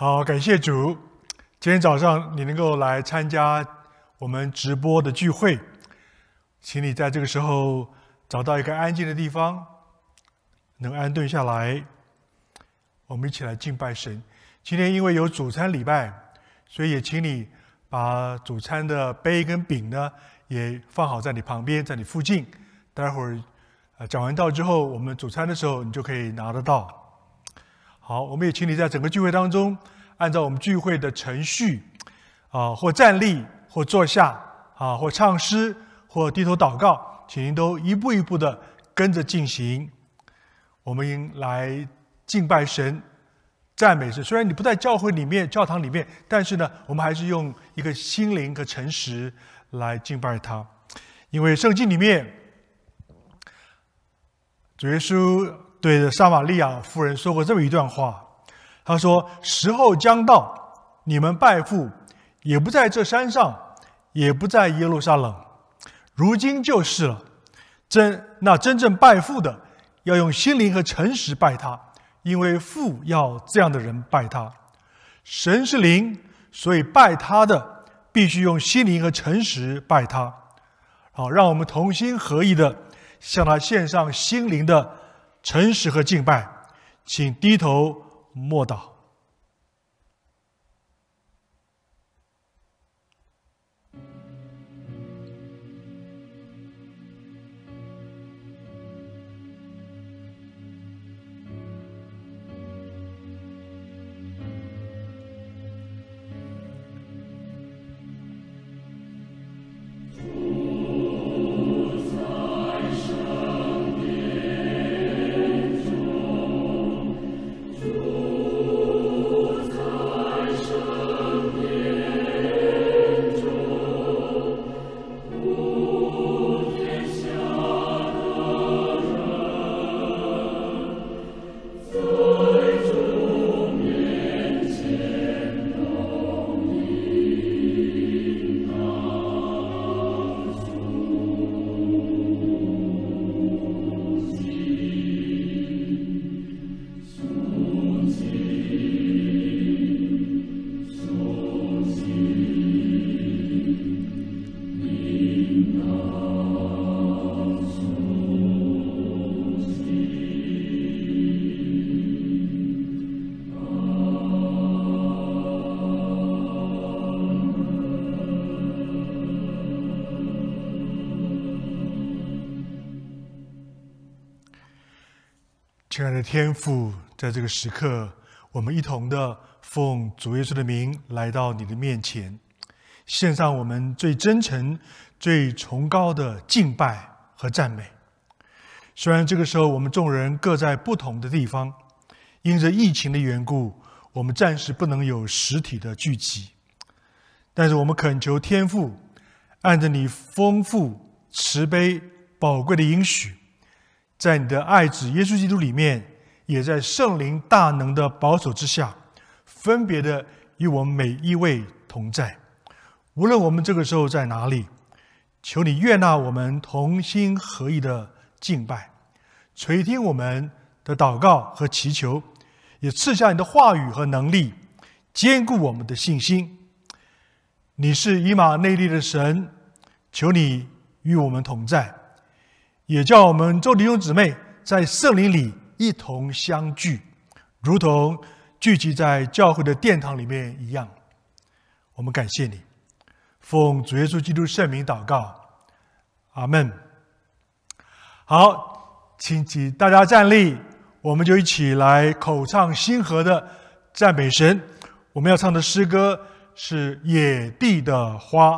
好，感谢主，今天早上你能够来参加我们直播的聚会，请你在这个时候找到一个安静的地方，能安顿下来。我们一起来敬拜神。今天因为有主餐礼拜，所以也请你把主餐的杯跟饼呢，也放好在你旁边，在你附近。待会儿啊讲完道之后，我们主餐的时候，你就可以拿得到。好，我们也请你在整个聚会当中，按照我们聚会的程序，啊，或站立，或坐下，啊，或唱诗，或低头祷告，请您都一步一步的跟着进行。我们来敬拜神、赞美神。虽然你不在教会里面、教堂里面，但是呢，我们还是用一个心灵和诚实来敬拜他，因为圣经里面，主耶稣。对着撒玛利亚妇人说过这么一段话，他说：“时候将到，你们拜父也不在这山上，也不在耶路撒冷，如今就是了。真那真正拜父的，要用心灵和诚实拜他，因为父要这样的人拜他。神是灵，所以拜他的必须用心灵和诚实拜他。好，让我们同心合意的向他献上心灵的。”诚实和敬拜，请低头默祷。亲爱的天父，在这个时刻，我们一同的奉主耶稣的名来到你的面前，献上我们最真诚、最崇高的敬拜和赞美。虽然这个时候我们众人各在不同的地方，因着疫情的缘故，我们暂时不能有实体的聚集，但是我们恳求天父，按着你丰富、慈悲、宝贵的应许。在你的爱子耶稣基督里面，也在圣灵大能的保守之下，分别的与我们每一位同在。无论我们这个时候在哪里，求你悦纳我们同心合意的敬拜，垂听我们的祷告和祈求，也赐下你的话语和能力，坚固我们的信心。你是以马内利的神，求你与我们同在。也叫我们众弟兄姊妹在圣灵里一同相聚，如同聚集在教会的殿堂里面一样。我们感谢你，奉主耶稣基督圣名祷告，阿门。好，请请大家站立，我们就一起来口唱心和的赞美神。我们要唱的诗歌是《野地的花》。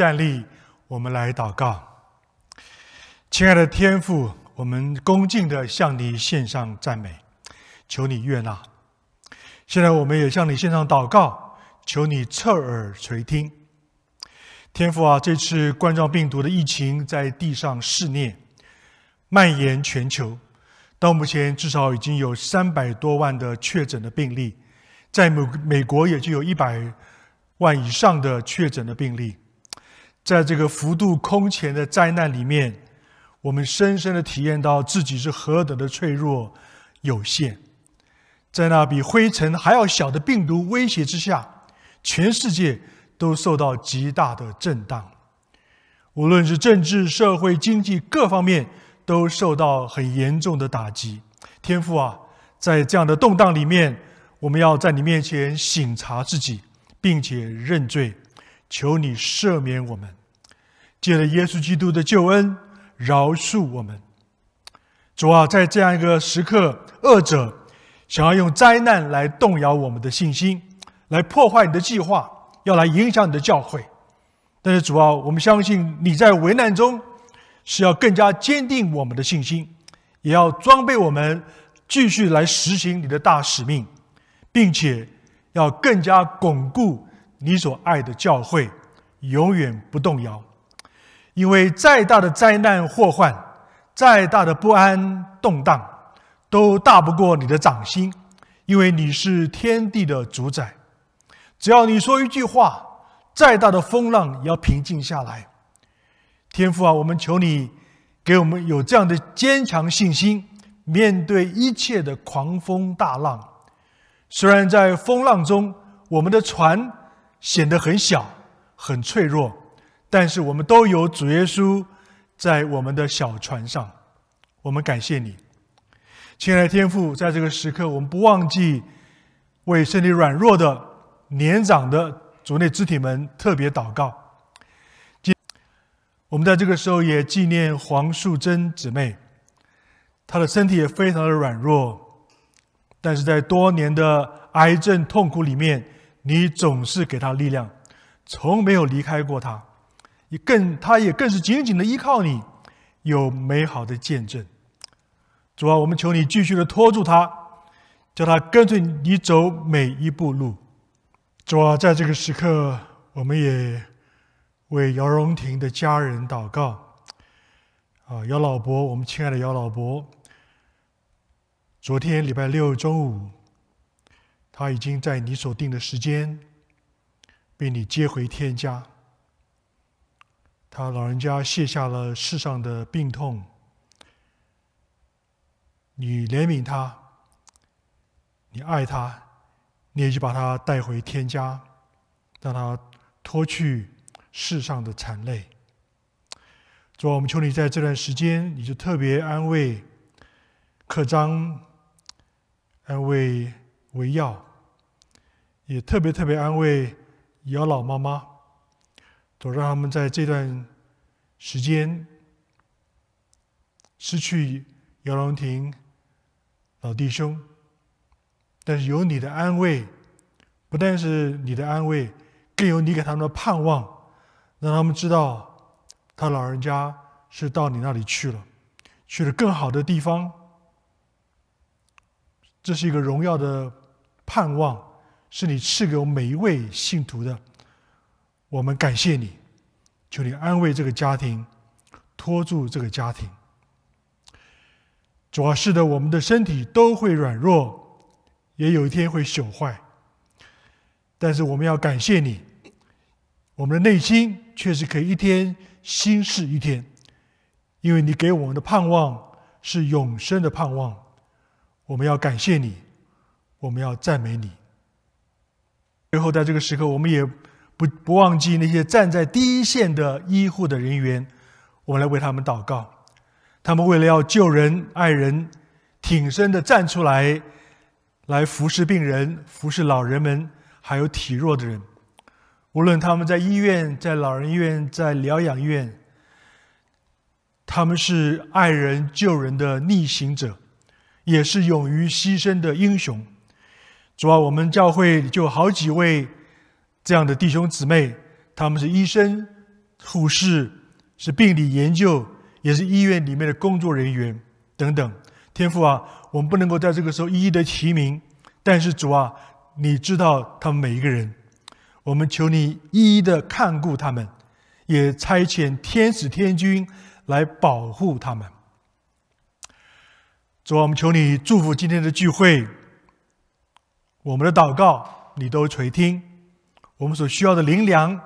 站立，我们来祷告。亲爱的天父，我们恭敬的向你献上赞美，求你悦纳。现在，我们也向你献上祷告，求你侧耳垂听。天父啊，这次冠状病毒的疫情在地上肆虐，蔓延全球，到目前至少已经有三百多万的确诊的病例，在美美国也就有一百万以上的确诊的病例。在这个幅度空前的灾难里面，我们深深的体验到自己是何等的脆弱、有限。在那比灰尘还要小的病毒威胁之下，全世界都受到极大的震荡。无论是政治、社会、经济各方面，都受到很严重的打击。天父啊，在这样的动荡里面，我们要在你面前省察自己，并且认罪，求你赦免我们。借着耶稣基督的救恩，饶恕我们。主啊，在这样一个时刻，恶者想要用灾难来动摇我们的信心，来破坏你的计划，要来影响你的教会。但是，主啊，我们相信你在危难中是要更加坚定我们的信心，也要装备我们继续来实行你的大使命，并且要更加巩固你所爱的教会，永远不动摇。因为再大的灾难祸患，再大的不安动荡，都大不过你的掌心，因为你是天地的主宰。只要你说一句话，再大的风浪也要平静下来。天父啊，我们求你给我们有这样的坚强信心，面对一切的狂风大浪。虽然在风浪中，我们的船显得很小，很脆弱。但是我们都有主耶稣在我们的小船上，我们感谢你，亲爱的天父。在这个时刻，我们不忘记为身体软弱的、年长的族内肢体们特别祷告。今，我们在这个时候也纪念黄素贞姊妹，她的身体也非常的软弱，但是在多年的癌症痛苦里面，你总是给她力量，从没有离开过她。也更，他也更是紧紧的依靠你，有美好的见证。主啊，我们求你继续的拖住他，叫他跟随你走每一步路。主啊，在这个时刻，我们也为姚荣廷的家人祷告。啊，姚老伯，我们亲爱的姚老伯，昨天礼拜六中午，他已经在你所定的时间被你接回天家。他老人家卸下了世上的病痛，你怜悯他，你爱他，你也就把他带回天家，让他脱去世上的惨泪。主我们求你在这段时间，你就特别安慰克章，安慰维耀，也特别特别安慰姚老妈妈。都让他们在这段时间失去姚龙亭老弟兄，但是有你的安慰，不但是你的安慰，更有你给他们的盼望，让他们知道他老人家是到你那里去了，去了更好的地方。这是一个荣耀的盼望，是你赐给每一位信徒的。我们感谢你，求你安慰这个家庭，托住这个家庭。主啊，是的，我们的身体都会软弱，也有一天会朽坏。但是我们要感谢你，我们的内心确实可以一天新事一天，因为你给我们的盼望是永生的盼望。我们要感谢你，我们要赞美你。最后，在这个时刻，我们也。不不忘记那些站在第一线的医护的人员，我们来为他们祷告。他们为了要救人爱人，挺身的站出来，来服侍病人、服侍老人们，还有体弱的人。无论他们在医院、在老人院、在疗养院，他们是爱人救人的逆行者，也是勇于牺牲的英雄。主啊，我们教会就好几位。这样的弟兄姊妹，他们是医生、护士，是病理研究，也是医院里面的工作人员等等。天父啊，我们不能够在这个时候一一的提名，但是主啊，你知道他们每一个人，我们求你一一的看顾他们，也差遣天使天君来保护他们。主啊，我们求你祝福今天的聚会，我们的祷告你都垂听。我们所需要的灵粮，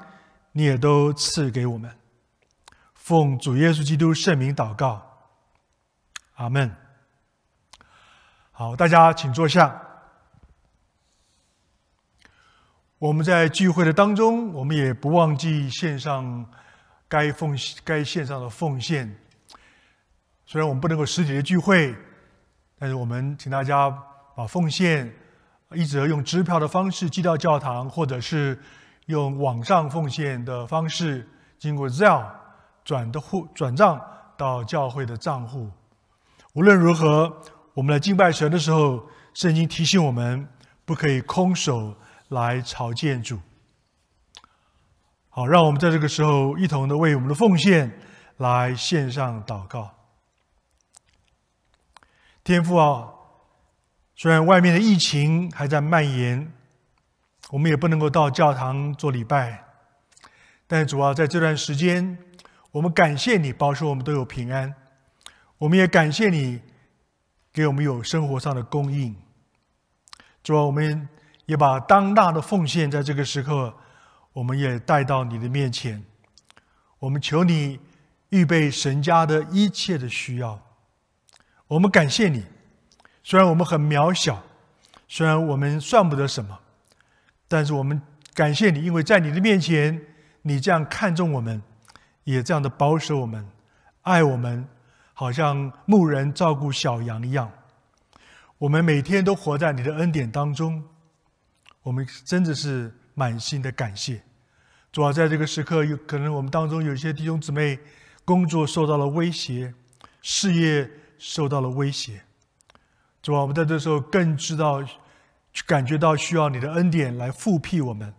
你也都赐给我们。奉主耶稣基督圣名祷告，阿门。好，大家请坐下。我们在聚会的当中，我们也不忘记献上该奉该献上的奉献。虽然我们不能够实体的聚会，但是我们请大家把奉献。一则用支票的方式寄到教堂，或者是用网上奉献的方式，经过 Zelle 转的户转账到教会的账户。无论如何，我们来敬拜神的时候，圣经提醒我们不可以空手来朝见主。好，让我们在这个时候一同的为我们的奉献来献上祷告。天父啊。虽然外面的疫情还在蔓延，我们也不能够到教堂做礼拜，但主要在这段时间，我们感谢你保守我们都有平安，我们也感谢你给我们有生活上的供应。主，我们也把当大的奉献在这个时刻，我们也带到你的面前。我们求你预备神家的一切的需要，我们感谢你。虽然我们很渺小，虽然我们算不得什么，但是我们感谢你，因为在你的面前，你这样看重我们，也这样的保守我们，爱我们，好像牧人照顾小羊一样。我们每天都活在你的恩典当中，我们真的是满心的感谢。主要在这个时刻，有可能我们当中有一些弟兄姊妹，工作受到了威胁，事业受到了威胁。是吧？我们在这时候更知道，感觉到需要你的恩典来复辟我们，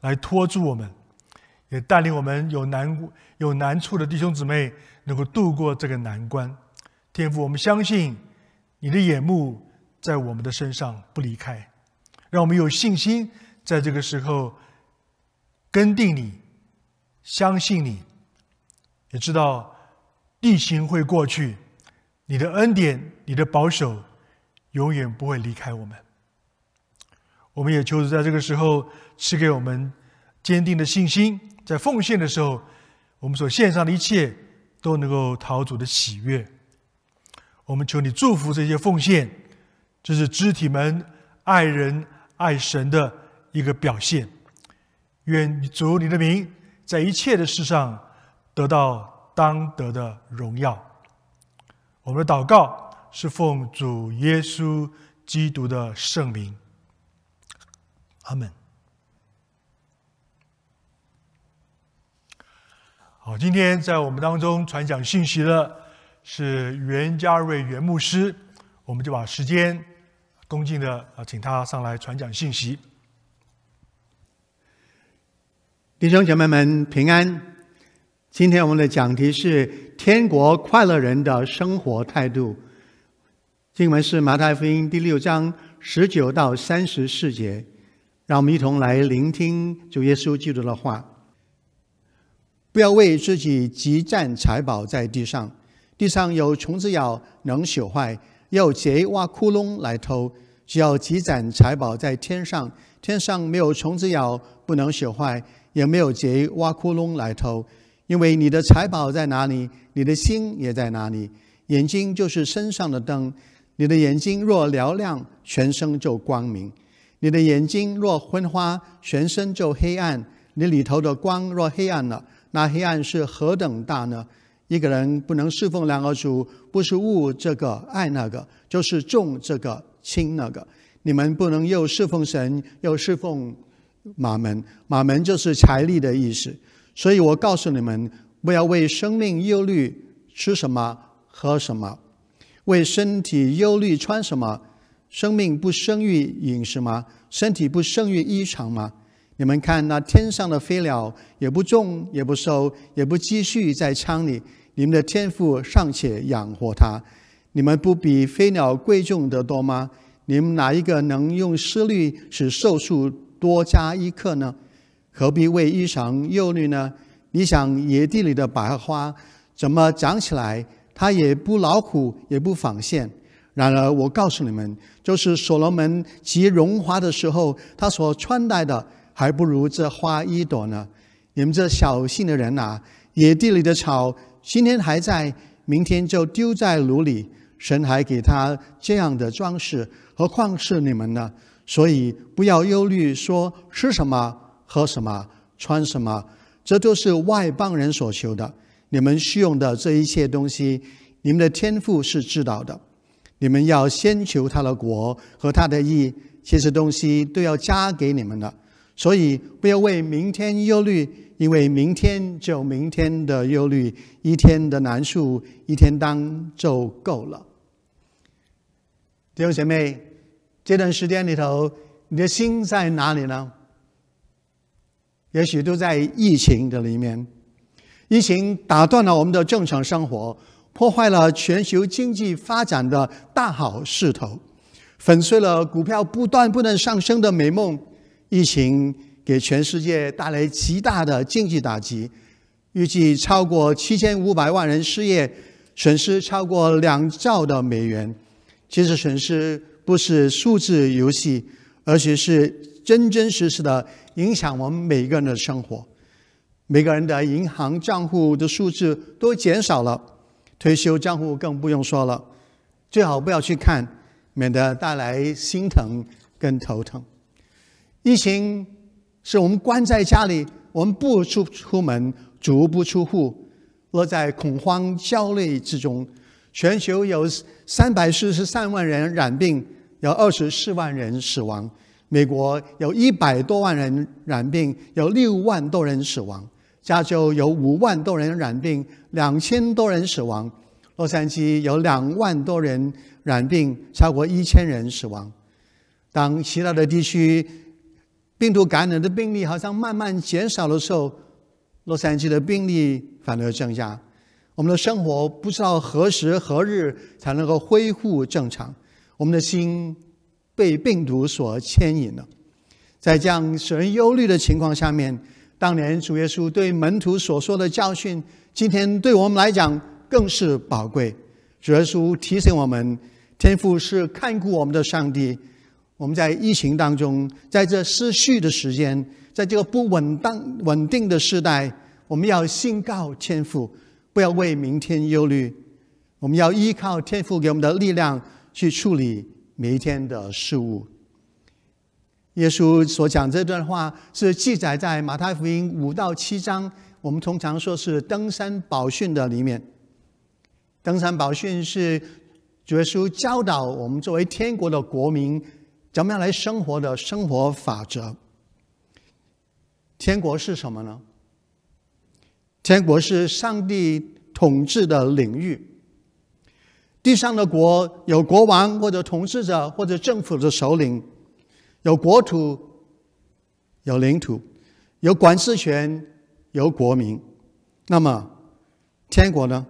来托住我们，也带领我们有难有难处的弟兄姊妹能够度过这个难关。天父，我们相信你的眼目在我们的身上不离开，让我们有信心在这个时候跟定你，相信你，也知道地形会过去，你的恩典，你的保守。永远不会离开我们。我们也求主在这个时候赐给我们坚定的信心，在奉献的时候，我们所献上的一切都能够讨主的喜悦。我们求你祝福这些奉献，这是肢体们爱人爱神的一个表现。愿主你的名在一切的事上得到当得的荣耀。我们的祷告。是奉主耶稣基督的圣名，阿门。好，今天在我们当中传讲信息的是袁家瑞袁牧师，我们就把时间恭敬的请他上来传讲信息。弟兄姐妹们平安，今天我们的讲题是天国快乐人的生活态度。经文是《马太福音》第六章十九到三十四节，让我们一同来聆听主耶稣基督的话。不要为自己积攒财宝在地上，地上有虫子咬，能朽坏；有贼挖窟窿来偷。只要积攒财宝在天上，天上没有虫子咬，不能朽坏，也没有贼挖窟窿来偷。因为你的财宝在哪里，你的心也在哪里。眼睛就是身上的灯。你的眼睛若嘹亮，全身就光明；你的眼睛若昏花，全身就黑暗。你里头的光若黑暗了，那黑暗是何等大呢？一个人不能侍奉两个主，不是物这个爱那个，就是重这个轻那个。你们不能又侍奉神，又侍奉马门。马门就是财力的意思。所以我告诉你们，不要为生命忧虑，吃什么，喝什么。为身体忧虑，穿什么？生命不生于饮食吗？身体不生于衣裳吗？你们看，那天上的飞鸟，也不种，也不收，也不积蓄在仓里，你们的天赋尚且养活它，你们不比飞鸟贵重得多吗？你们哪一个能用思虑使寿数多加一刻呢？何必为衣裳忧虑呢？你想野地里的百合花，怎么长起来？他也不劳苦，也不纺线。然而，我告诉你们，就是所罗门极荣华的时候，他所穿戴的还不如这花一朵呢。你们这小心的人呐，野地里的草，今天还在，明天就丢在炉里。神还给他这样的装饰，何况是你们呢？所以，不要忧虑，说吃什么，喝什么，穿什么，这都是外邦人所求的。你们需用的这一切东西，你们的天赋是知道的。你们要先求他的国和他的义，这些东西都要加给你们的。所以不要为明天忧虑，因为明天就明天的忧虑，一天的难处一天当就够了。弟兄姐妹，这段时间里头，你的心在哪里呢？也许都在疫情的里面。疫情打断了我们的正常生活，破坏了全球经济发展的大好势头，粉碎了股票不断不断上升的美梦。疫情给全世界带来极大的经济打击，预计超过七千五百万人失业，损失超过两兆的美元。其实损失不是数字游戏，而且是真真实实的影响我们每一个人的生活。每个人的银行账户的数字都减少了，退休账户更不用说了。最好不要去看，免得带来心疼跟头疼。疫情是我们关在家里，我们不出出门，足不出户，落在恐慌焦虑之中。全球有三百四十三万人染病，有二十四万人死亡。美国有一百多万人染病，有六万多人死亡。加州有五万多人染病，两千多人死亡；洛杉矶有两万多人染病，超过一千人死亡。当其他的地区病毒感染的病例好像慢慢减少的时候，洛杉矶的病例反而增加。我们的生活不知道何时何日才能够恢复正常，我们的心被病毒所牵引了。在这样使人忧虑的情况下面。当年主耶稣对门徒所说的教训，今天对我们来讲更是宝贵。主耶稣提醒我们，天父是看顾我们的上帝。我们在疫情当中，在这失序的时间，在这个不稳当、稳定的时代，我们要信靠天父，不要为明天忧虑。我们要依靠天父给我们的力量，去处理每一天的事物。耶稣所讲这段话是记载在马太福音五到七章，我们通常说是登山宝训的里面。登山宝训是耶稣教导我们作为天国的国民怎么样来生活的生活法则。天国是什么呢？天国是上帝统治的领域。地上的国有国王或者统治者或者政府的首领。有国土，有领土，有管事权，有国民。那么，天国呢？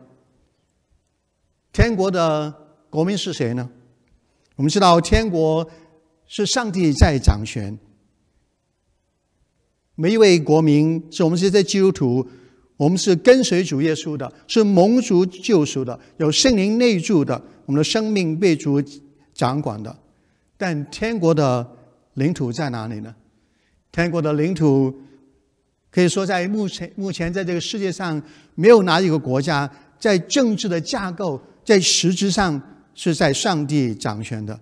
天国的国民是谁呢？我们知道，天国是上帝在掌权。每一位国民是我们这些基督徒，我们是跟随主耶稣的，是蒙主救赎的，有圣灵内住的，我们的生命被主掌管的。但天国的。领土在哪里呢？天国的领土可以说，在目前目前在这个世界上，没有哪一个国家在政治的架构在实质上是在上帝掌权的。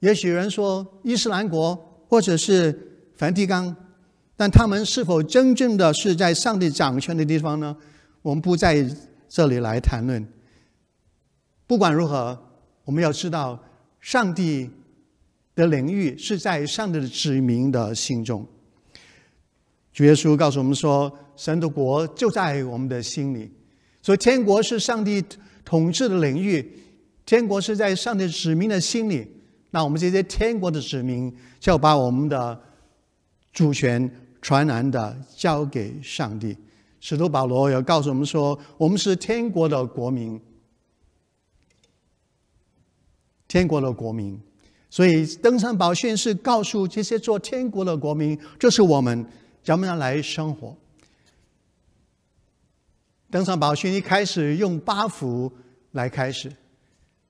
也许有人说伊斯兰国或者是梵蒂冈，但他们是否真正的是在上帝掌权的地方呢？我们不在这里来谈论。不管如何，我们要知道上帝。的领域是在上帝的子民的心中。主耶稣告诉我们说，神的国就在我们的心里，所以天国是上帝统治的领域，天国是在上帝子民的心里。那我们这些天国的子民，要把我们的主权传染的交给上帝。使徒保罗也告诉我们说，我们是天国的国民，天国的国民。所以《登山宝训》是告诉这些做天国的国民，这是我们怎么样来生活。《登山宝训》一开始用“福”来开始，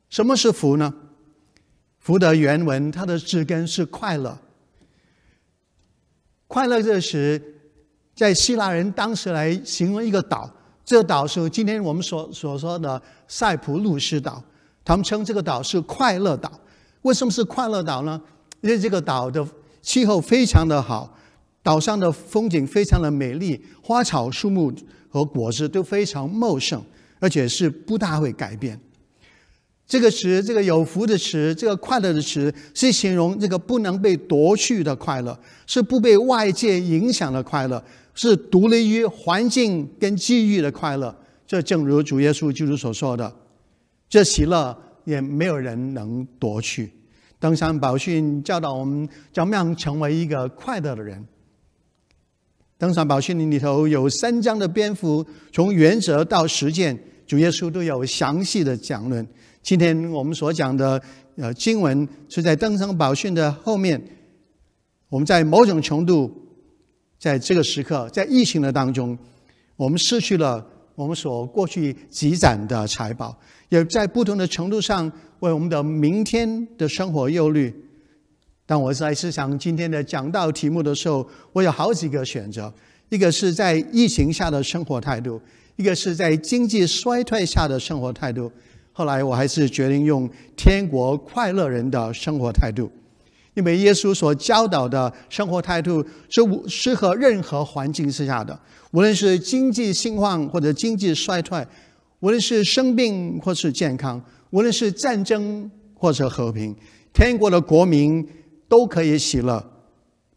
什么是“福”呢？“福”的原文，它的字根是“快乐”。快乐这时，在希腊人当时来形容一个岛，这岛是今天我们所所说的塞浦路斯岛，他们称这个岛是“快乐岛”。为什么是快乐岛呢？因为这个岛的气候非常的好，岛上的风景非常的美丽，花草树木和果子都非常茂盛，而且是不大会改变。这个词，这个有福的词，这个快乐的词，是形容这个不能被夺去的快乐，是不被外界影响的快乐，是独立于环境跟机遇的快乐。这正如主耶稣基督所说的：“这喜乐。”也没有人能夺取。登山宝训教导我们，怎么样成为一个快乐的人。登山宝训里头有三章的篇幅，从原则到实践，主耶稣都有详细的讲论。今天我们所讲的呃经文是在登山宝训的后面。我们在某种程度，在这个时刻，在疫情的当中，我们失去了我们所过去积攒的财宝。也在不同的程度上为我们的明天的生活忧虑。当我在思想今天的讲道题目的时候，我有好几个选择：一个是在疫情下的生活态度，一个是在经济衰退下的生活态度。后来我还是决定用天国快乐人的生活态度，因为耶稣所教导的生活态度是适合任何环境之下的，无论是经济兴旺或者经济衰退。无论是生病或是健康，无论是战争或者和平，天国的国民都可以喜乐，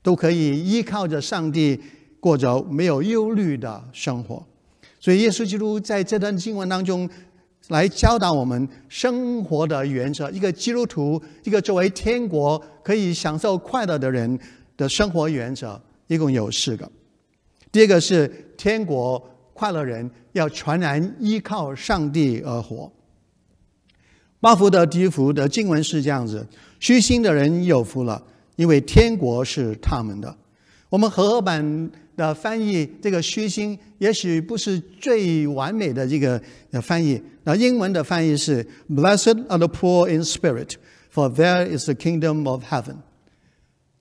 都可以依靠着上帝过着没有忧虑的生活。所以，耶稣基督在这段经文当中来教导我们生活的原则。一个基督徒，一个作为天国可以享受快乐的人的生活原则，一共有四个。第二个是天国。快乐人要全然依靠上帝而活。八福的第福的经文是这样子：虚心的人有福了，因为天国是他们的。我们和合版的翻译这个“虚心”也许不是最完美的这个翻译。那英文的翻译是 “Blessed are the poor in spirit, for there is the kingdom of heaven”。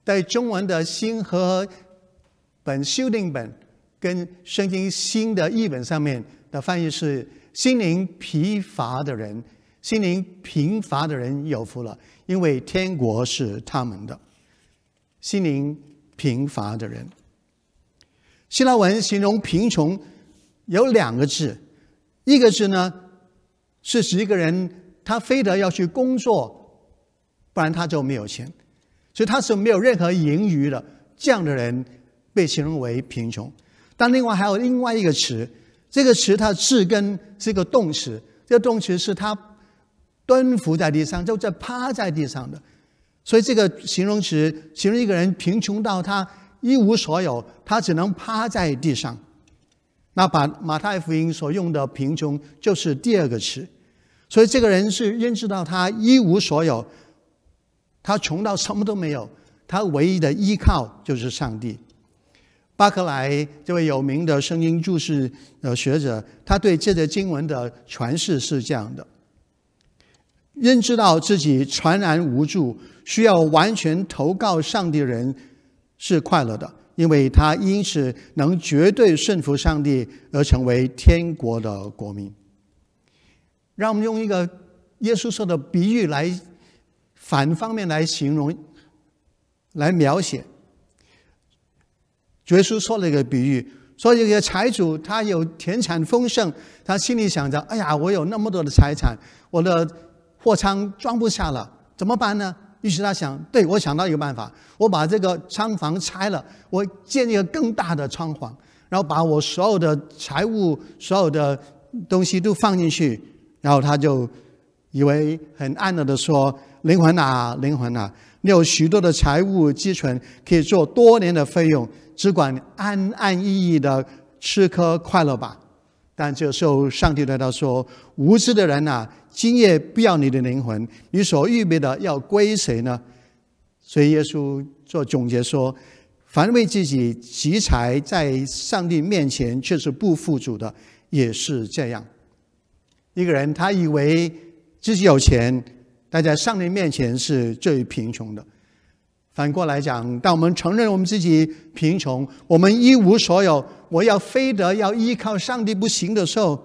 在中文的新和本修订本。跟圣经新的译本上面的翻译是“心灵疲乏的人，心灵贫乏的人有福了，因为天国是他们的。”心灵贫乏的人，希腊文形容贫穷有两个字，一个字呢是指一个人他非得要去工作，不然他就没有钱，所以他是没有任何盈余的。这样的人被形容为贫穷。但另外还有另外一个词，这个词它的字根是一个动词，这个动词是它蹲伏在地上，就在趴在地上的，所以这个形容词形容一个人贫穷到他一无所有，他只能趴在地上。那把马太福音所用的贫穷就是第二个词，所以这个人是认识到他一无所有，他穷到什么都没有，他唯一的依靠就是上帝。巴克莱这位有名的声音注释呃学者，他对这则经文的诠释是这样的：，认知到自己全然无助，需要完全投靠上帝的人是快乐的，因为他因此能绝对顺服上帝，而成为天国的国民。让我们用一个耶稣说的比喻来反方面来形容，来描写。觉师说了一个比喻，说一个财主他有田产丰盛，他心里想着：“哎呀，我有那么多的财产，我的货仓装不下了，怎么办呢？”于是他想：“对，我想到一个办法，我把这个仓房拆了，我建一个更大的仓房，然后把我所有的财物、所有的东西都放进去。”然后他就以为很暗了的说：“灵魂啊，灵魂啊，你有许多的财务积存，可以做多年的费用。”只管安安逸逸的吃喝快乐吧，但这时候上帝对他说：“无知的人呐，今夜不要你的灵魂，你所预备的要归谁呢？”所以耶稣做总结说：“凡为自己积财在上帝面前却是不富足的，也是这样。一个人他以为自己有钱，但在上帝面前是最贫穷的。”反过来讲，当我们承认我们自己贫穷，我们一无所有，我要非得要依靠上帝不行的时候，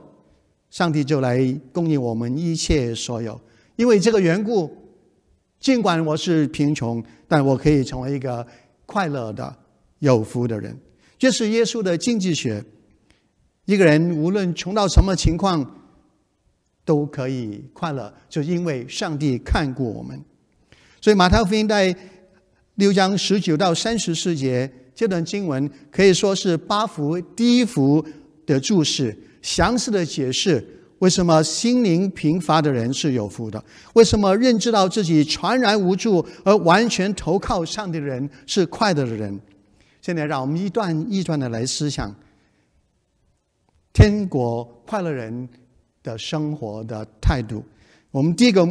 上帝就来供应我们一切所有。因为这个缘故，尽管我是贫穷，但我可以成为一个快乐的、有福的人。这是耶稣的经济学。一个人无论穷到什么情况，都可以快乐，就因为上帝看过我们。所以马太福音在。六章十九到三十四节这段经文可以说是八幅第一幅的注释，详细的解释为什么心灵贫乏的人是有福的，为什么认知到自己全然无助而完全投靠上帝的人是快乐的人。现在让我们一段一段的来思想天国快乐人的生活的态度。我们第一个。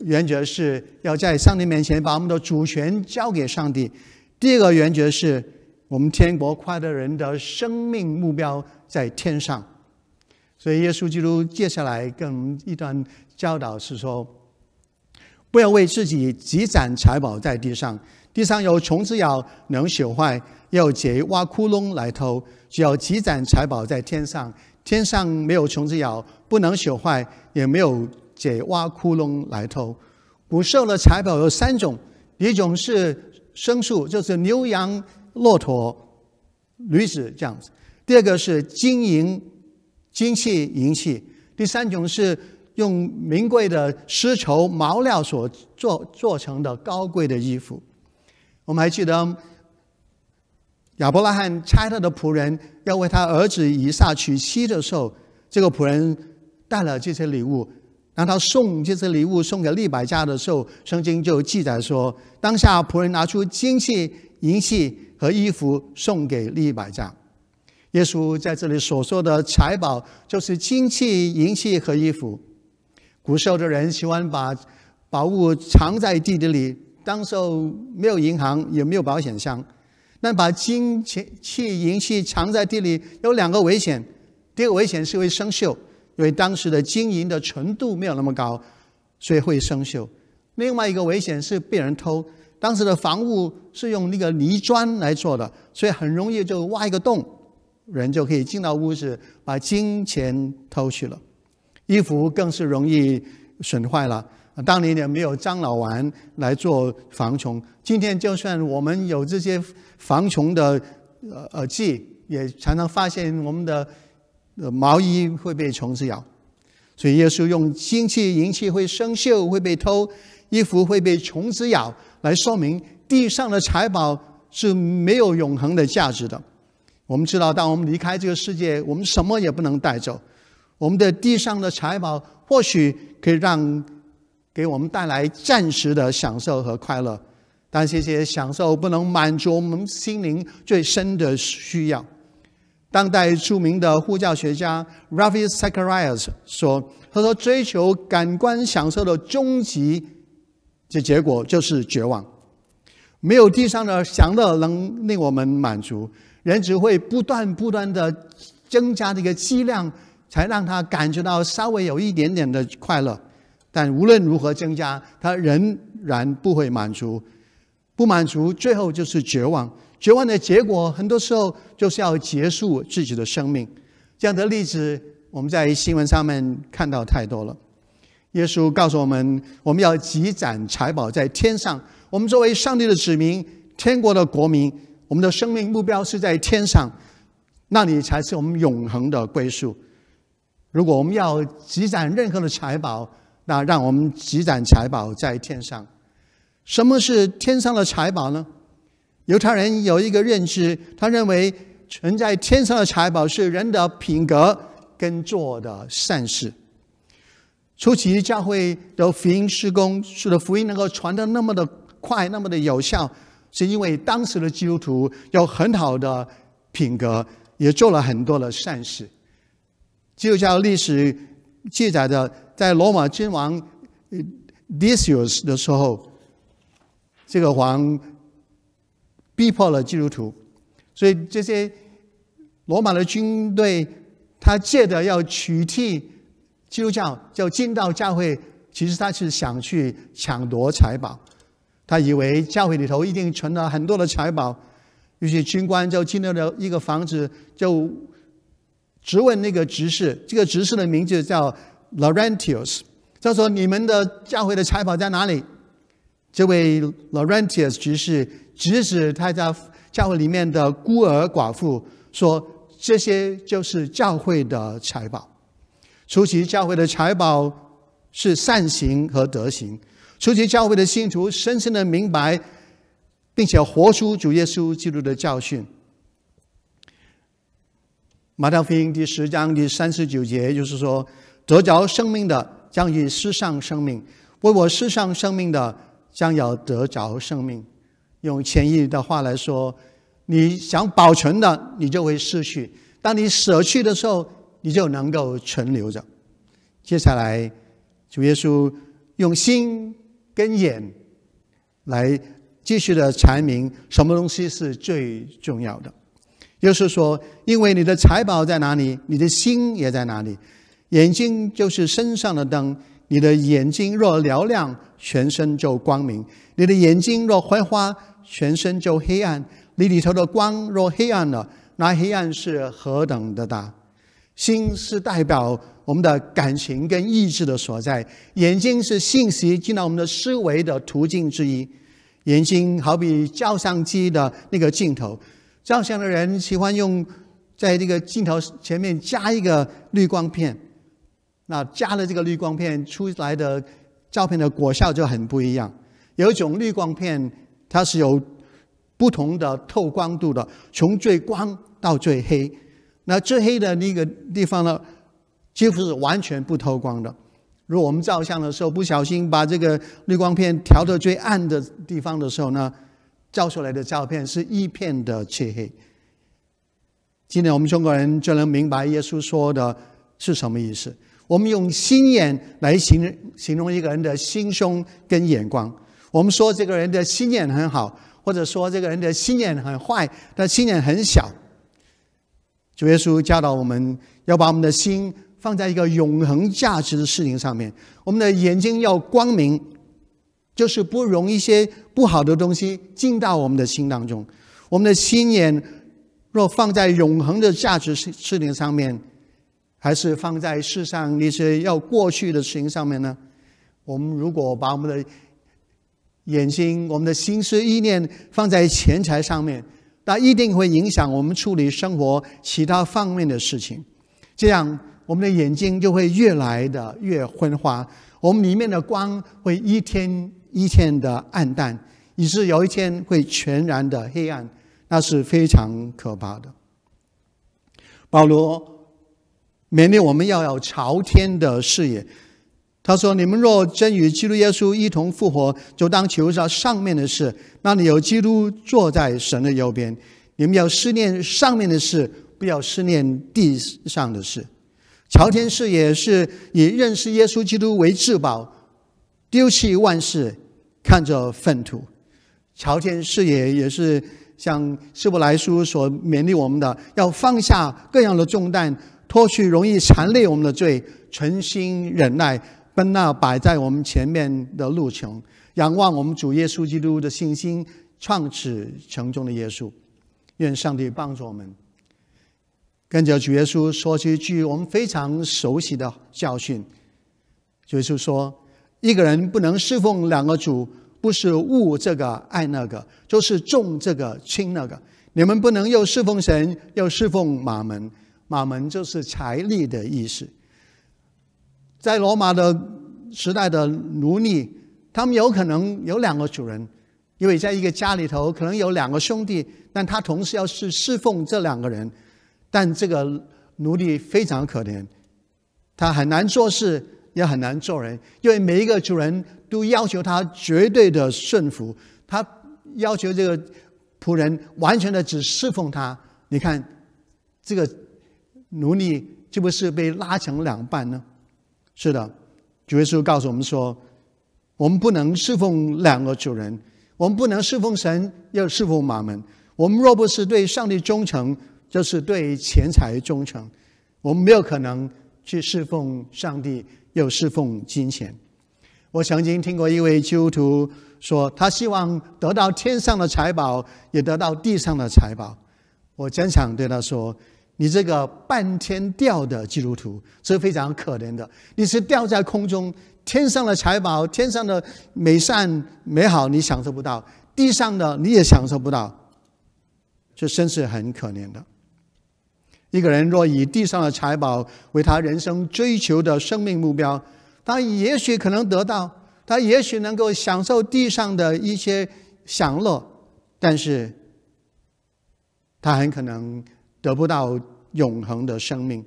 原则是要在上帝面前把我们的主权交给上帝。第二个原则是我们天国快乐人的生命目标在天上。所以耶稣基督接下来跟一段教导是说：不要为自己积攒财宝在地上，地上有虫子咬，能朽坏；有贼挖窟窿来偷。只有积攒财宝在天上，天上没有虫子咬，不能朽坏，也没有。解挖窟窿来偷。古兽的财宝有三种：一种是牲畜，就是牛羊、骆驼、驴子这样子；第二个是金银、金器、银器；第三种是用名贵的丝绸、毛料所做做成的高贵的衣服。我们还记得亚伯拉罕差他的仆人要为他儿子以撒娶妻的时候，这个仆人带了这些礼物。当他送这次礼物送给利百家的时候，圣经就记载说，当下仆人拿出金器、银器和衣服送给利百家。耶稣在这里所说的财宝，就是金器、银器和衣服。古时候的人喜欢把宝物藏在地底里，当时候没有银行，也没有保险箱。那把金钱、器银器藏在地里，有两个危险：第一个危险是会生锈。因为当时的金银的纯度没有那么高，所以会生锈。另外一个危险是被人偷。当时的房屋是用那个泥砖来做的，所以很容易就挖一个洞，人就可以进到屋子把金钱偷去了。衣服更是容易损坏了。当年也没有樟脑丸来做防虫。今天就算我们有这些防虫的呃呃剂，也常常发现我们的。毛衣会被虫子咬，所以耶稣用金器银器会生锈会被偷，衣服会被虫子咬来说明地上的财宝是没有永恒的价值的。我们知道，当我们离开这个世界，我们什么也不能带走。我们的地上的财宝或许可以让给我们带来暂时的享受和快乐，但这些享受不能满足我们心灵最深的需要。当代著名的护教学家 r a f i e l s a c h e r i a s 说：“他说，追求感官享受的终极，的结果就是绝望。没有地上的享乐能令我们满足，人只会不断不断的增加这个剂量，才让他感觉到稍微有一点点的快乐。但无论如何增加，他仍然不会满足。”不满足，最后就是绝望。绝望的结果，很多时候就是要结束自己的生命。这样的例子，我们在新闻上面看到太多了。耶稣告诉我们，我们要积攒财宝在天上。我们作为上帝的子民，天国的国民，我们的生命目标是在天上，那里才是我们永恒的归宿。如果我们要积攒任何的财宝，那让我们积攒财宝在天上。什么是天上的财宝呢？犹太人有一个认知，他认为存在天上的财宝是人的品格跟做的善事。初期教会的福音施工，使得福音能够传得那么的快，那么的有效，是因为当时的基督徒有很好的品格，也做了很多的善事。基督教历史记载着，在罗马君王 d e s i u s 的时候。这个王逼迫了基督徒，所以这些罗马的军队，他借着要取替基督教，就进到教会，其实他是想去抢夺财宝。他以为教会里头一定存了很多的财宝，有些军官就进到了一个房子，就质问那个执事，这个执事的名字叫 Laurentius，他说：“你们的教会的财宝在哪里？”这位 l u r e n t i u s 只是指指他在教会里面的孤儿寡妇，说这些就是教会的财宝。出席教会的财宝是善行和德行。出席教会的信徒深深的明白，并且活出主耶稣基督的教训。马太福音第十章第三十九节就是说：“得着生命的，将以世上生命；为我世上生命的。”将要得着生命。用千一的话来说，你想保存的，你就会失去；当你舍去的时候，你就能够存留着。接下来，主耶稣用心跟眼来继续的阐明什么东西是最重要的。就是说，因为你的财宝在哪里，你的心也在哪里。眼睛就是身上的灯。你的眼睛若嘹亮，全身就光明；你的眼睛若昏花，全身就黑暗。你里头的光若黑暗了，那黑暗是何等的大？心是代表我们的感情跟意志的所在，眼睛是信息进到我们的思维的途径之一。眼睛好比照相机的那个镜头，照相的人喜欢用，在这个镜头前面加一个滤光片。那加了这个滤光片出来的照片的果效就很不一样。有一种滤光片，它是有不同的透光度的，从最光到最黑。那最黑的那个地方呢，几乎是完全不透光的。如果我们照相的时候不小心把这个滤光片调到最暗的地方的时候呢，照出来的照片是一片的漆黑。今天我们中国人就能明白耶稣说的是什么意思。我们用心眼来形容形容一个人的心胸跟眼光。我们说这个人的心眼很好，或者说这个人的心眼很坏，他心眼很小。主耶稣教导我们要把我们的心放在一个永恒价值的事情上面，我们的眼睛要光明，就是不容一些不好的东西进到我们的心当中。我们的心眼若放在永恒的价值事情上面。还是放在世上那些要过去的事情上面呢？我们如果把我们的眼睛、我们的心思、意念放在钱财上面，那一定会影响我们处理生活其他方面的事情。这样，我们的眼睛就会越来的越昏花，我们里面的光会一天一天的暗淡，以致有一天会全然的黑暗，那是非常可怕的。保罗。勉励我们要有朝天的视野。他说：“你们若真与基督耶稣一同复活，就当求着上面的事。那里有基督坐在神的右边。你们要思念上面的事，不要思念地上的事。朝天视野是以认识耶稣基督为至宝，丢弃万事，看着粪土。朝天视野也是像希伯来书所勉励我们的，要放下各样的重担。”脱去容易残累我们的罪，存心忍耐，奔那摆在我们前面的路程，仰望我们主耶稣基督的信心创始成终的耶稣。愿上帝帮助我们，跟着主耶稣说一句我们非常熟悉的教训。耶稣说：“一个人不能侍奉两个主，不是物这个爱那个，就是重这个轻那个。你们不能又侍奉神，又侍奉马门。”马门就是财力的意思。在罗马的时代的奴隶，他们有可能有两个主人，因为在一个家里头可能有两个兄弟，但他同时要侍侍奉这两个人，但这个奴隶非常可怜，他很难做事，也很难做人，因为每一个主人都要求他绝对的顺服，他要求这个仆人完全的只侍奉他。你看，这个。奴隶岂不是被拉成两半呢？是的，主耶稣告诉我们说：“我们不能侍奉两个主人，我们不能侍奉神又侍奉马门。我们若不是对上帝忠诚，就是对钱财忠诚。我们没有可能去侍奉上帝又侍奉金钱。”我曾经听过一位基督徒说：“他希望得到天上的财宝，也得到地上的财宝。”我经常对他说。你这个半天掉的基督徒，这是非常可怜的。你是掉在空中，天上的财宝、天上的美善美好你享受不到，地上的你也享受不到，这真是很可怜的。一个人若以地上的财宝为他人生追求的生命目标，他也许可能得到，他也许能够享受地上的一些享乐，但是，他很可能得不到。永恒的生命，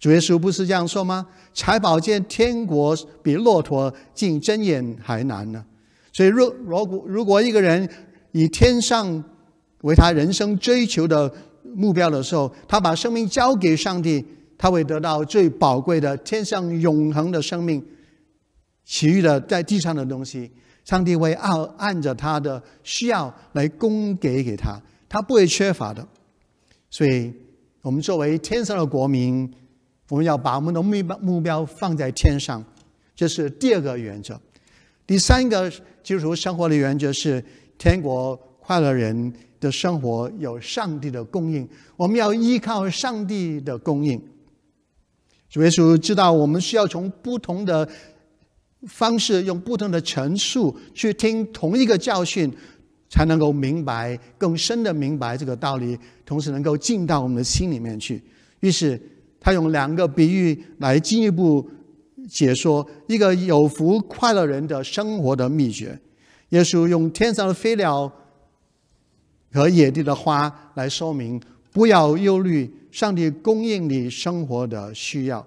主耶稣不是这样说吗？财宝见天国比骆驼进针眼还难呢。所以，如如果如果一个人以天上为他人生追求的目标的时候，他把生命交给上帝，他会得到最宝贵的天上永恒的生命。其余的在地上的东西，上帝会按按着他的需要来供给给他，他不会缺乏的。所以，我们作为天上的国民，我们要把我们的目标目标放在天上，这是第二个原则。第三个基础生活的原则是：天国快乐人的生活有上帝的供应，我们要依靠上帝的供应。主耶稣知道，我们需要从不同的方式，用不同的陈述去听同一个教训，才能够明白更深的明白这个道理。同时能够进到我们的心里面去，于是他用两个比喻来进一步解说一个有福快乐人的生活的秘诀。耶稣用天上的飞鸟和野地的花来说明：不要忧虑，上帝供应你生活的需要。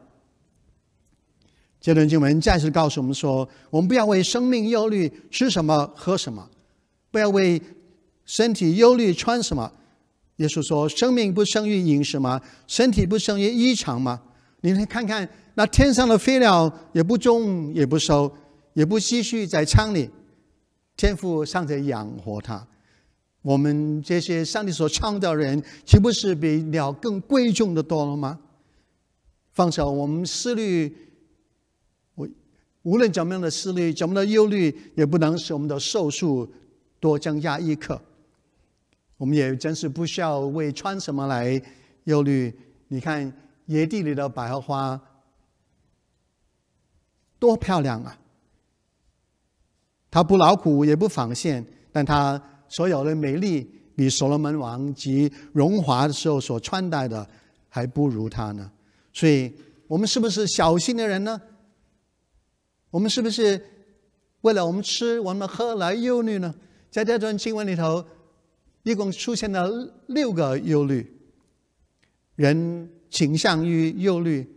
这段经文再次告诉我们说：我们不要为生命忧虑吃什么喝什么，不要为身体忧虑穿什么。耶稣说：“生命不胜于饮食吗？身体不胜于衣裳吗？”你来看看，那天上的飞鸟也不种，也不收，也不积蓄在仓里，天父尚且养活它，我们这些上帝所创造的人，岂不是比鸟更贵重的多了吗？放手，我们思虑，我无论怎么样的思虑，怎么的忧虑，也不能使我们的寿数多增加一刻。我们也真是不需要为穿什么来忧虑。你看野地里的百合花多漂亮啊！它不劳苦也不纺线，但它所有的美丽，比所罗门王及荣华的时候所穿戴的还不如它呢。所以，我们是不是小心的人呢？我们是不是为了我们吃、我们喝来忧虑呢？在这段经文里头。一共出现了六个忧虑，人倾向于忧虑。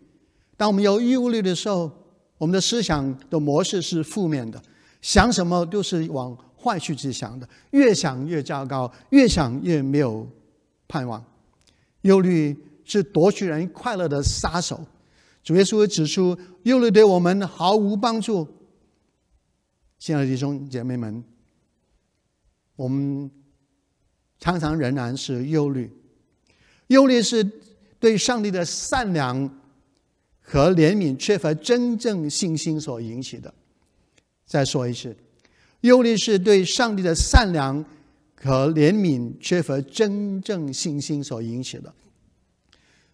当我们有忧虑的时候，我们的思想的模式是负面的，想什么都是往坏去想的，越想越糟糕，越想越没有盼望。忧虑是夺取人快乐的杀手。主耶稣会指出，忧虑对我们毫无帮助。亲爱的弟兄姐妹们，我们。常常仍然是忧虑，忧虑是对上帝的善良和怜悯缺乏真正信心所引起的。再说一次，忧虑是对上帝的善良和怜悯缺乏真正信心所引起的。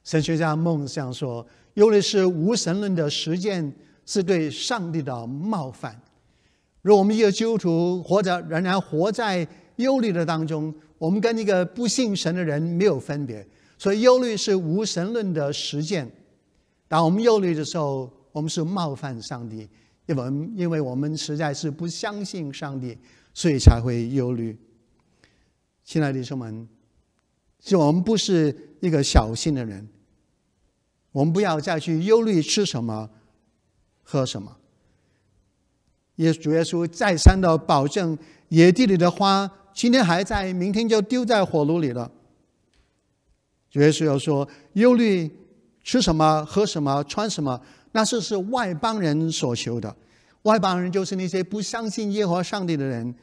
神学家梦想说，忧虑是无神论的实践，是对上帝的冒犯。若我们一个基督徒活着，仍然活在。忧虑的当中，我们跟一个不信神的人没有分别，所以忧虑是无神论的实践。当我们忧虑的时候，我们是冒犯上帝，因为因为我们实在是不相信上帝，所以才会忧虑。亲爱的弟兄们，就我们不是一个小心的人，我们不要再去忧虑吃什么喝什么。耶主耶稣再三的保证，野地里的花。今天还在，明天就丢在火炉里了。主耶稣又说忧虑吃什么、喝什么、穿什么，那是是外邦人所求的。外邦人就是那些不相信耶和上帝的人。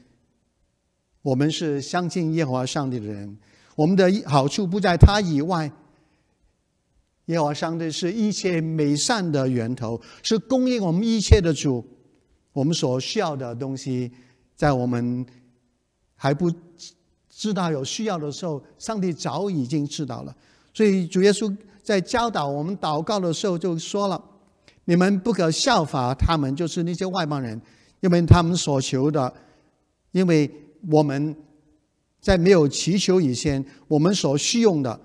我们是相信耶和上帝的人，我们的好处不在他以外。耶和上帝是一切美善的源头，是供应我们一切的主。我们所需要的东西，在我们。还不知道有需要的时候，上帝早已经知道了。所以主耶稣在教导我们祷告的时候就说了：“你们不可效法他们，就是那些外邦人，因为他们所求的，因为我们在没有祈求以前，我们所需用的，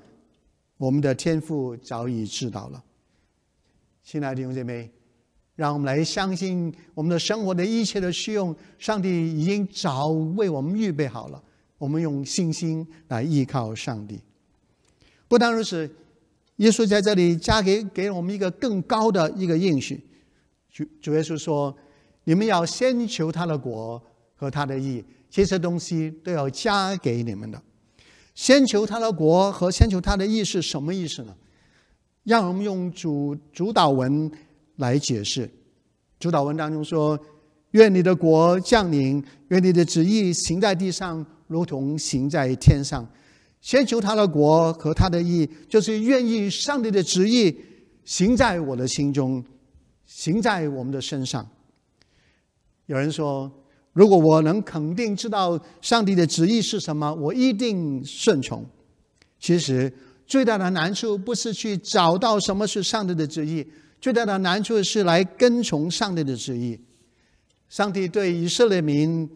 我们的天赋早已知道了。”亲爱的弟兄姐妹。让我们来相信我们的生活的一切的需用，上帝已经早为我们预备好了。我们用信心来依靠上帝。不单如此，耶稣在这里加给给我们一个更高的一个应许。主主耶稣说：“你们要先求他的国和他的义，这些东西都要加给你们的。先求他的国和先求他的义是什么意思呢？让我们用主主导文。”来解释，主导文当中说：“愿你的国降临，愿你的旨意行在地上，如同行在天上。”先求他的国和他的意，就是愿意上帝的旨意行在我的心中，行在我们的身上。有人说：“如果我能肯定知道上帝的旨意是什么，我一定顺从。”其实最大的难处不是去找到什么是上帝的旨意。最大的难处是来跟从上帝的旨意。上帝对以色列民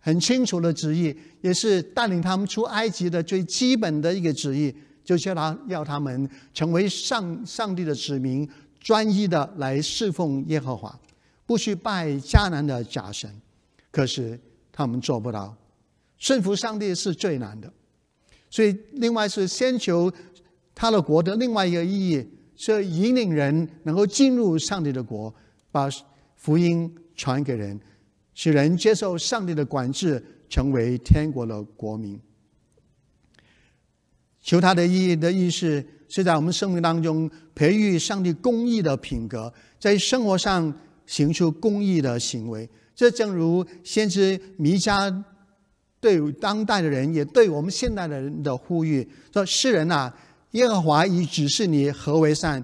很清楚的旨意，也是带领他们出埃及的最基本的一个旨意，就是他要他们成为上上帝的子民，专一的来侍奉耶和华，不去拜迦南的假神。可是他们做不到，顺服上帝是最难的。所以，另外是先求他的国的另外一个意义。是引领人能够进入上帝的国，把福音传给人，使人接受上帝的管制，成为天国的国民。求他的意义的意思，是在我们生命当中培育上帝公义的品格，在生活上行出公义的行为。这正如先知弥迦对当代的人，也对我们现代的人的呼吁：说世人啊！耶和华已指示你何为善，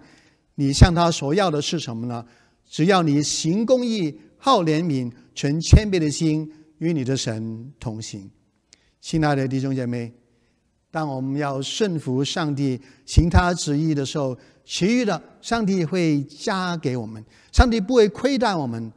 你向他所要的是什么呢？只要你行公义、好怜悯、存谦卑的心，与你的神同行。亲爱的弟兄姐妹，当我们要顺服上帝、行他旨意的时候，其余的上帝会加给我们，上帝不会亏待我们。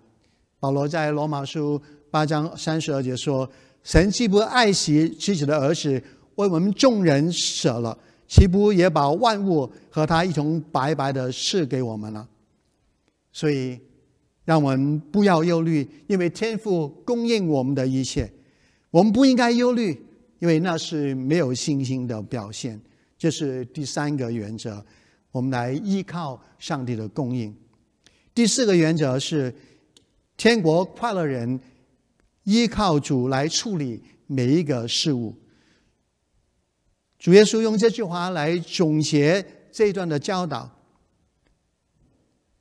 保罗在罗马书八章三十二节说：“神既不爱惜自己的儿子，为我们众人舍了。”岂不也把万物和他一同白白的赐给我们了？所以，让我们不要忧虑，因为天赋供应我们的一切。我们不应该忧虑，因为那是没有信心的表现。这是第三个原则，我们来依靠上帝的供应。第四个原则是，天国快乐人依靠主来处理每一个事物。主耶稣用这句话来总结这一段的教导。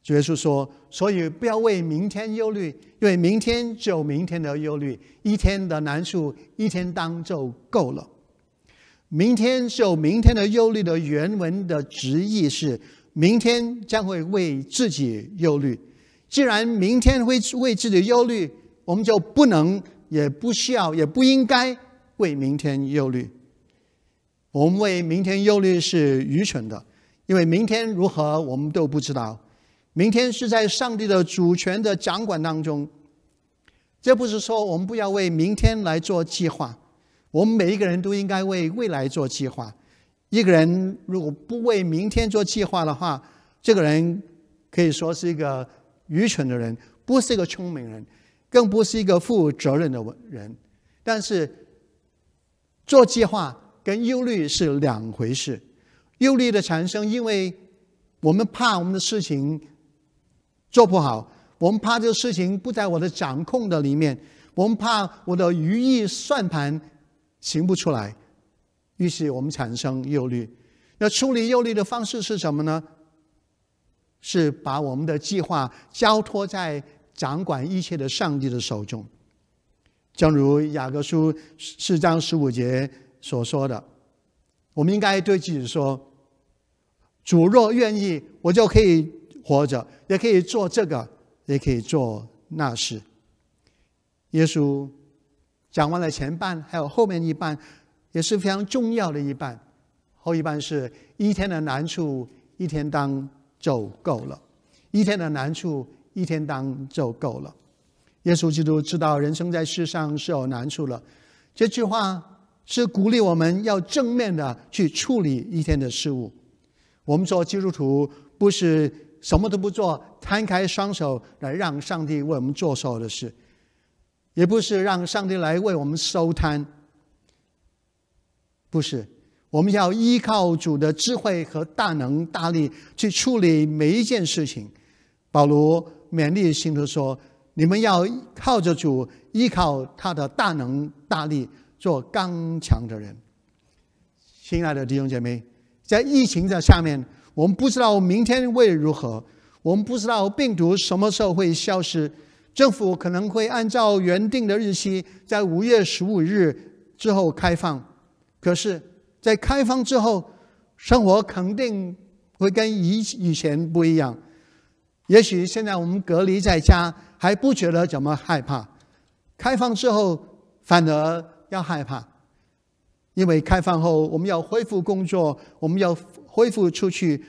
主耶稣说：“所以不要为明天忧虑，因为明天有明天的忧虑，一天的难处一天当就够了。明天有明天的忧虑的原文的直译是：明天将会为自己忧虑。既然明天会为自己忧虑，我们就不能，也不需要，也不应该为明天忧虑。”我们为明天忧虑是愚蠢的，因为明天如何我们都不知道。明天是在上帝的主权的掌管当中，这不是说我们不要为明天来做计划。我们每一个人都应该为未来做计划。一个人如果不为明天做计划的话，这个人可以说是一个愚蠢的人，不是一个聪明人，更不是一个负责任的人。但是做计划。跟忧虑是两回事。忧虑的产生，因为我们怕我们的事情做不好，我们怕这个事情不在我的掌控的里面，我们怕我的如意算盘行不出来，于是我们产生忧虑。那处理忧虑的方式是什么呢？是把我们的计划交托在掌管一切的上帝的手中，正如雅各书四章十五节。所说的，我们应该对自己说：“主若愿意，我就可以活着，也可以做这个，也可以做那事。”耶稣讲完了前半，还有后面一半，也是非常重要的一半。后一半是一天的难处，一天当就够了；一天的难处，一天当就够了。耶稣基督知道人生在世上是有难处了，这句话。是鼓励我们要正面的去处理一天的事物。我们做基督徒不是什么都不做，摊开双手来让上帝为我们做所有的事，也不是让上帝来为我们收摊。不是，我们要依靠主的智慧和大能大力去处理每一件事情。保罗勉励信徒说：“你们要靠着主，依靠他的大能大力。”做刚强的人，亲爱的弟兄姐妹，在疫情的下面，我们不知道明天会如何，我们不知道病毒什么时候会消失，政府可能会按照原定的日期，在五月十五日之后开放，可是，在开放之后，生活肯定会跟以以前不一样，也许现在我们隔离在家还不觉得怎么害怕，开放之后反而。要害怕，因为开放后我们要恢复工作，我们要恢复出去，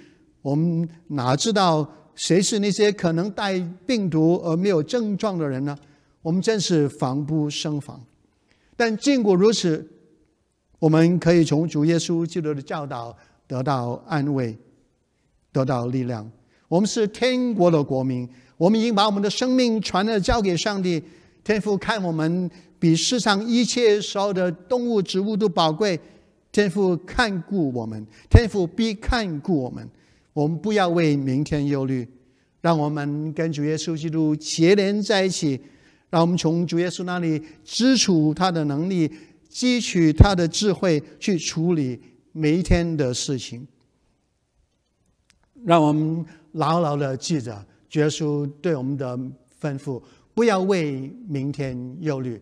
我们哪知道谁是那些可能带病毒而没有症状的人呢？我们真是防不胜防。但尽管如此，我们可以从主耶稣基督的教导得到安慰，得到力量。我们是天国的国民，我们已经把我们的生命传了交给上帝天父看我们。比世上一切所有的动物、植物都宝贵。天父看顾我们，天父必看顾我们。我们不要为明天忧虑。让我们跟主耶稣基督结连在一起。让我们从主耶稣那里支取他的能力，汲取他的智慧，去处理每一天的事情。让我们牢牢的记着耶稣对我们的吩咐：不要为明天忧虑。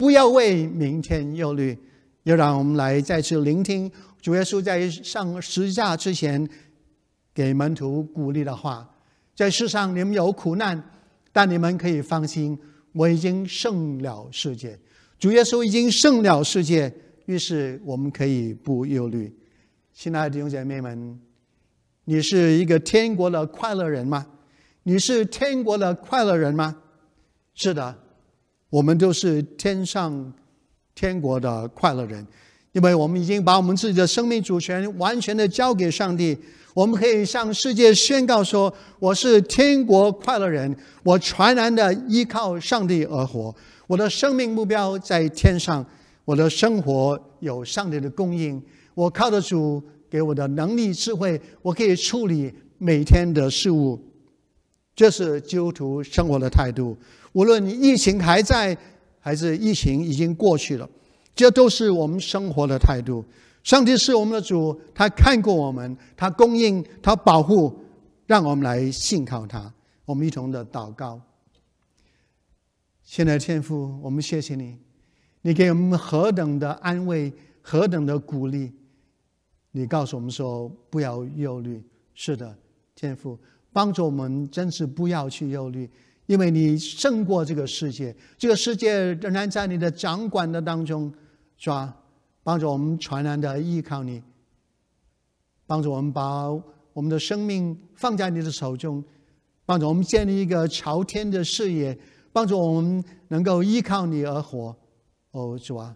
不要为明天忧虑。又让我们来再次聆听主耶稣在上十字架之前给门徒鼓励的话：在世上你们有苦难，但你们可以放心，我已经胜了世界。主耶稣已经胜了世界，于是我们可以不忧虑。亲爱的弟兄姐妹们，你是一个天国的快乐人吗？你是天国的快乐人吗？是的。我们都是天上、天国的快乐人，因为我们已经把我们自己的生命主权完全的交给上帝。我们可以向世界宣告说：“我是天国快乐人，我全然的依靠上帝而活。我的生命目标在天上，我的生活有上帝的供应。我靠得住。”给我的能力、智慧，我可以处理每天的事物。”这是基督徒生活的态度，无论疫情还在，还是疫情已经过去了，这都是我们生活的态度。上帝是我们的主，他看过我们，他供应，他保护，让我们来信靠他。我们一同的祷告。亲爱的天父，我们谢谢你，你给我们何等的安慰，何等的鼓励。你告诉我们说不要忧虑。是的，天父。帮助我们，真是不要去忧虑，因为你胜过这个世界，这个世界仍然在你的掌管的当中，是吧？帮助我们全然的依靠你，帮助我们把我们的生命放在你的手中，帮助我们建立一个朝天的视野，帮助我们能够依靠你而活，哦，主啊！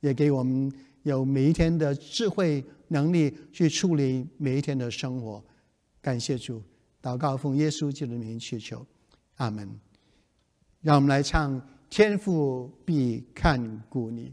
也给我们有每一天的智慧能力去处理每一天的生活，感谢主。祷告，奉耶稣基督的名祈求，阿门。让我们来唱《天父必看顾你》。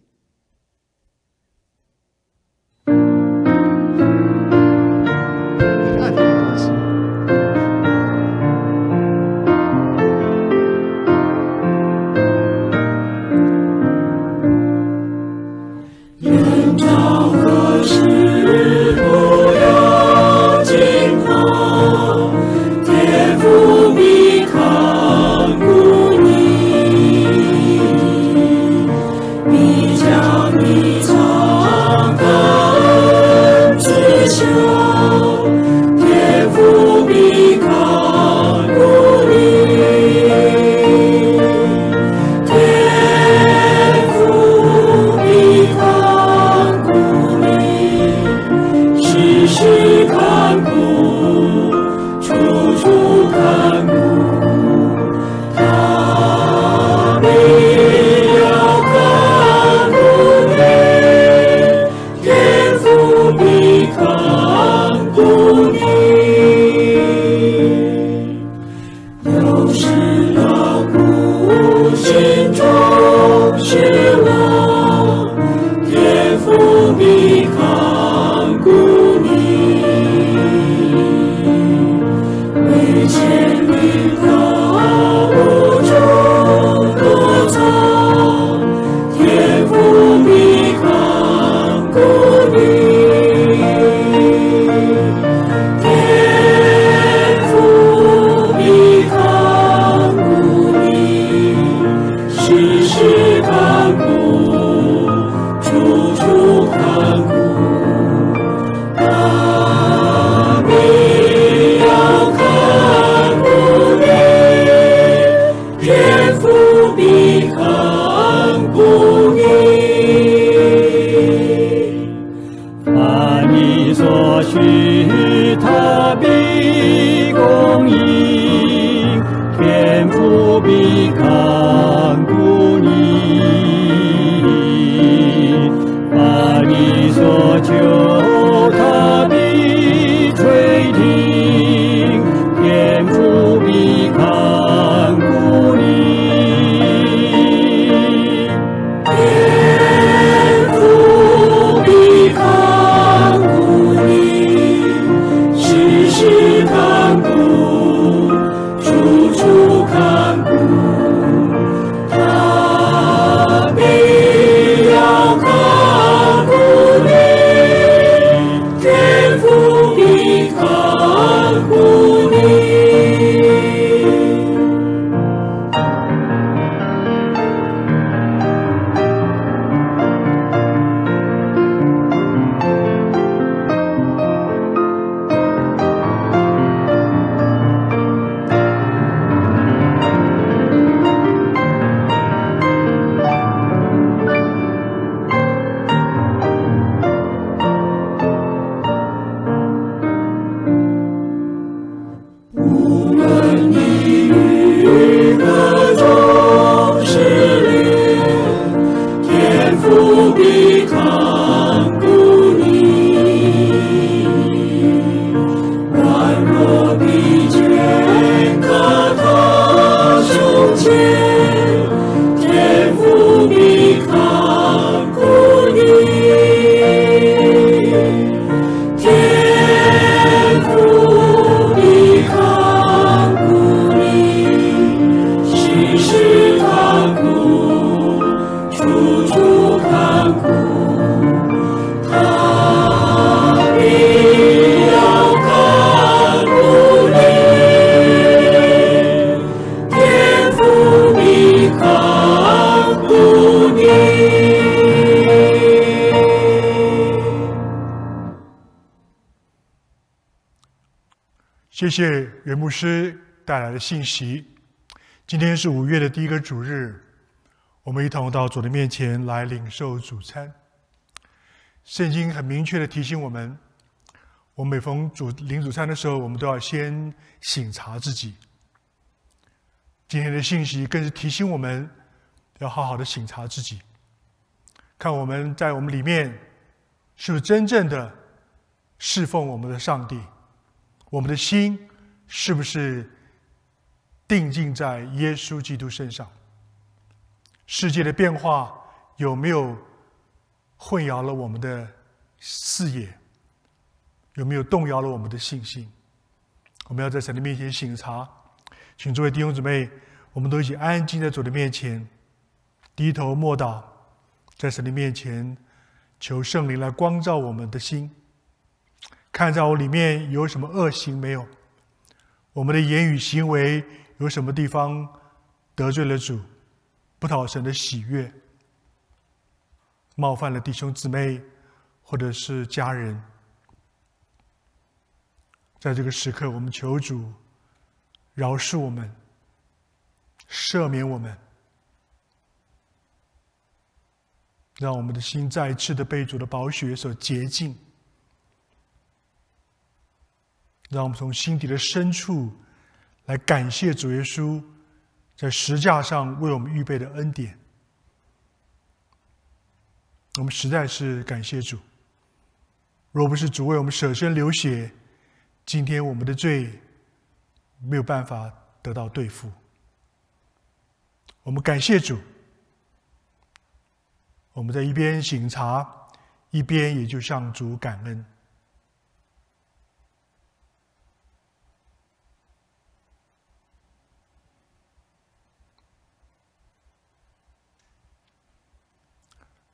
谢谢袁牧师带来的信息。今天是五月的第一个主日，我们一同到主的面前来领受主餐。圣经很明确的提醒我们，我每逢主领主餐的时候，我们都要先醒察自己。今天的信息更是提醒我们要好好的醒察自己，看我们在我们里面是不是真正的侍奉我们的上帝。我们的心是不是定静在耶稣基督身上？世界的变化有没有混淆了我们的视野？有没有动摇了我们的信心？我们要在神的面前醒察，请诸位弟兄姊妹，我们都一起安静在主的面前，低头默祷，在神的面前求圣灵来光照我们的心。看在我里面有什么恶行没有？我们的言语行为有什么地方得罪了主，不讨神的喜悦，冒犯了弟兄姊妹，或者是家人？在这个时刻，我们求主饶恕我们，赦免我们，让我们的心再次的被主的宝血所洁净。让我们从心底的深处来感谢主耶稣在石架上为我们预备的恩典。我们实在是感谢主。若不是主为我们舍身流血，今天我们的罪没有办法得到对付。我们感谢主。我们在一边醒茶，一边也就向主感恩。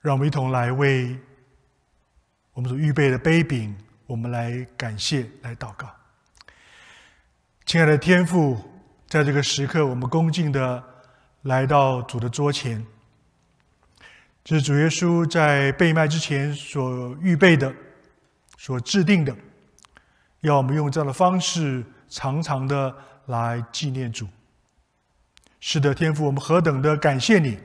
让我们一同来为我们所预备的杯饼，我们来感谢，来祷告。亲爱的天父，在这个时刻，我们恭敬的来到主的桌前，这是主耶稣在被卖之前所预备的、所制定的，要我们用这样的方式，常常的来纪念主。是的，天父，我们何等的感谢你。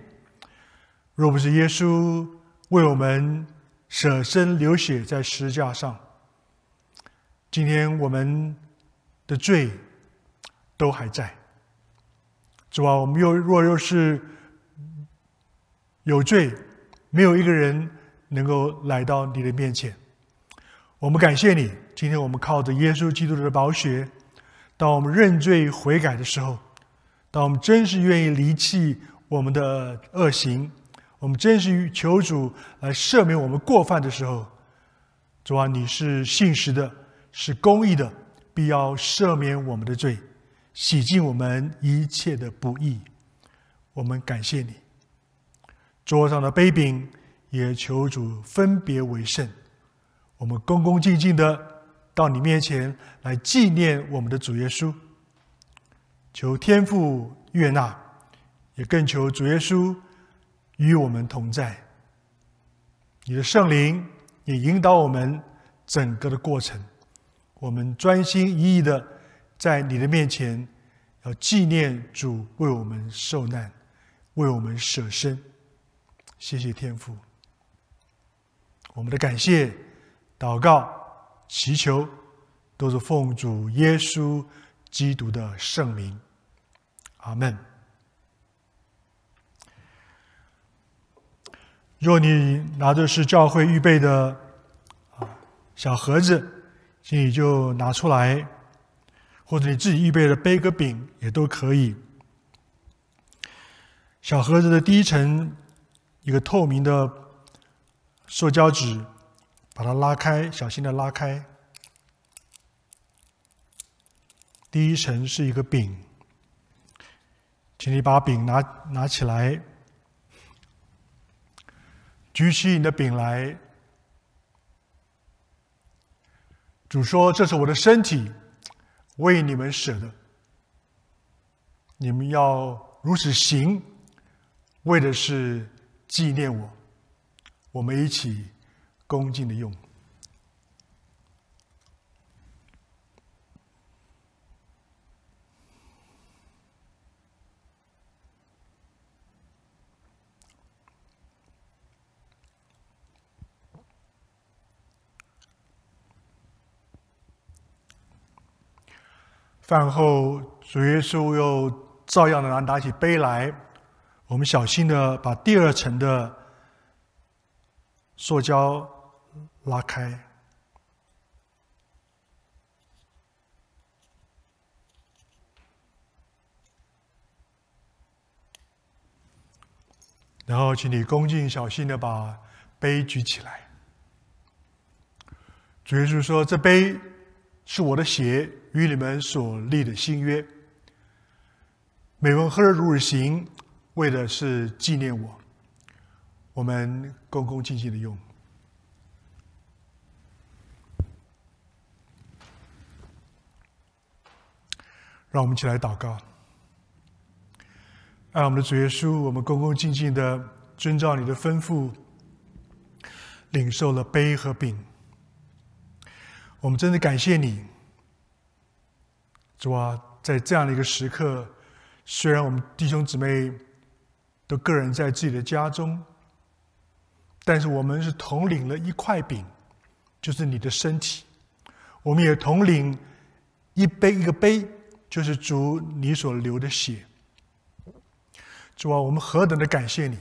若不是耶稣为我们舍身流血在十字架上，今天我们的罪都还在。主啊，我们又若又是有罪，没有一个人能够来到你的面前。我们感谢你，今天我们靠着耶稣基督的宝血，当我们认罪悔改的时候，当我们真是愿意离弃我们的恶行。我们真是求主来赦免我们过犯的时候，主啊，你是信实的，是公义的，必要赦免我们的罪，洗净我们一切的不义。我们感谢你。桌上的杯柄也求主分别为圣，我们恭恭敬敬的到你面前来纪念我们的主耶稣，求天父悦纳，也更求主耶稣。与我们同在，你的圣灵也引导我们整个的过程。我们专心一意的在你的面前，要纪念主为我们受难，为我们舍身。谢谢天父，我们的感谢、祷告、祈求，都是奉主耶稣基督的圣名。阿门。若你拿的是教会预备的啊小盒子，你就拿出来，或者你自己预备的杯个饼也都可以。小盒子的第一层一个透明的塑胶纸，把它拉开，小心的拉开。第一层是一个饼，请你把饼拿拿起来。举起你的饼来，主说：“这是我的身体，为你们舍的。你们要如此行，为的是纪念我。我们一起恭敬的用。”饭后，主耶稣又照样的拿拿起杯来。我们小心的把第二层的塑胶拉开，然后请你恭敬小心的把杯举起来。主耶稣说：“这杯。”是我的血与你们所立的新约。每逢喝着如日行，为的是纪念我。我们恭恭敬敬的用，让我们一起来祷告。爱我们的主耶稣，我们恭恭敬敬的遵照你的吩咐，领受了杯和饼。我们真的感谢你，主啊，在这样的一个时刻，虽然我们弟兄姊妹都个人在自己的家中，但是我们是统领了一块饼，就是你的身体；我们也统领一杯一个杯，就是主你所流的血。主啊，我们何等的感谢你，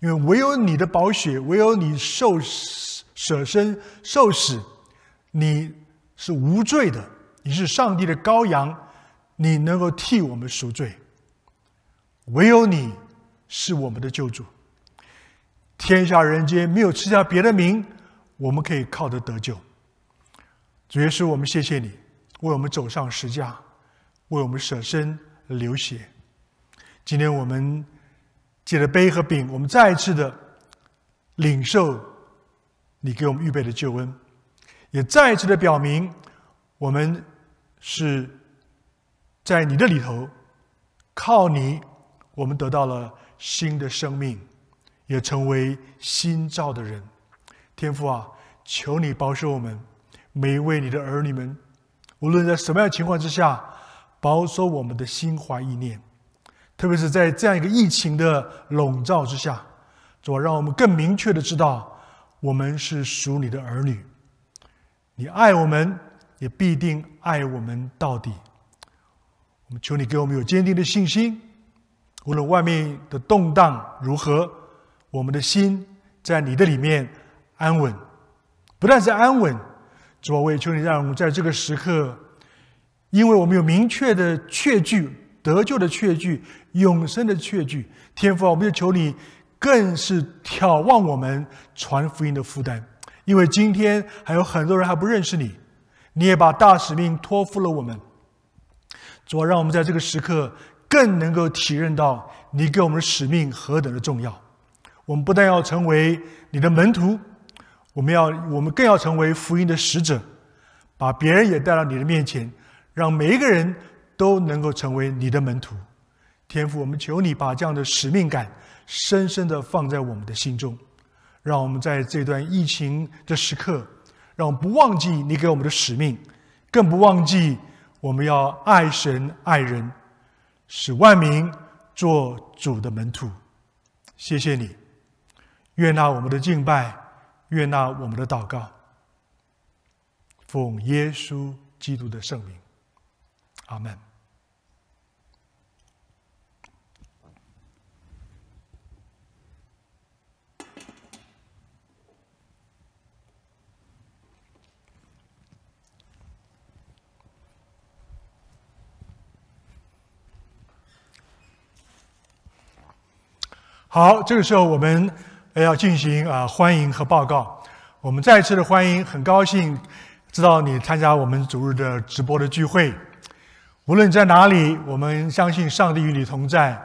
因为唯有你的宝血，唯有你受舍身受死。你是无罪的，你是上帝的羔羊，你能够替我们赎罪。唯有你是我们的救主。天下人间没有吃下别的名，我们可以靠着得救。主耶稣，我们谢谢你，为我们走上十字架，为我们舍身流血。今天我们借着杯和饼，我们再一次的领受你给我们预备的救恩。也再一次的表明，我们是在你的里头，靠你，我们得到了新的生命，也成为新造的人。天父啊，求你保守我们每一位你的儿女们，无论在什么样情况之下，保守我们的心怀意念，特别是在这样一个疫情的笼罩之下，主啊，让我们更明确的知道，我们是属你的儿女。你爱我们，也必定爱我们到底。我们求你给我们有坚定的信心，无论外面的动荡如何，我们的心在你的里面安稳。不但是安稳，主啊，我也求你让我们在这个时刻，因为我们有明确的确据、得救的确据、永生的确据。天父啊，我们就求你，更是眺望我们传福音的负担。因为今天还有很多人还不认识你，你也把大使命托付了我们。主啊，让我们在这个时刻更能够体认到你给我们的使命何等的重要。我们不但要成为你的门徒，我们要，我们更要成为福音的使者，把别人也带到你的面前，让每一个人都能够成为你的门徒。天父，我们求你把这样的使命感深深的放在我们的心中。让我们在这段疫情的时刻，让我们不忘记你给我们的使命，更不忘记我们要爱神爱人，使万民做主的门徒。谢谢你，悦纳我们的敬拜，悦纳我们的祷告，奉耶稣基督的圣名，阿门。好，这个时候我们要进行啊，欢迎和报告。我们再次的欢迎，很高兴知道你参加我们主日的直播的聚会。无论在哪里，我们相信上帝与你同在，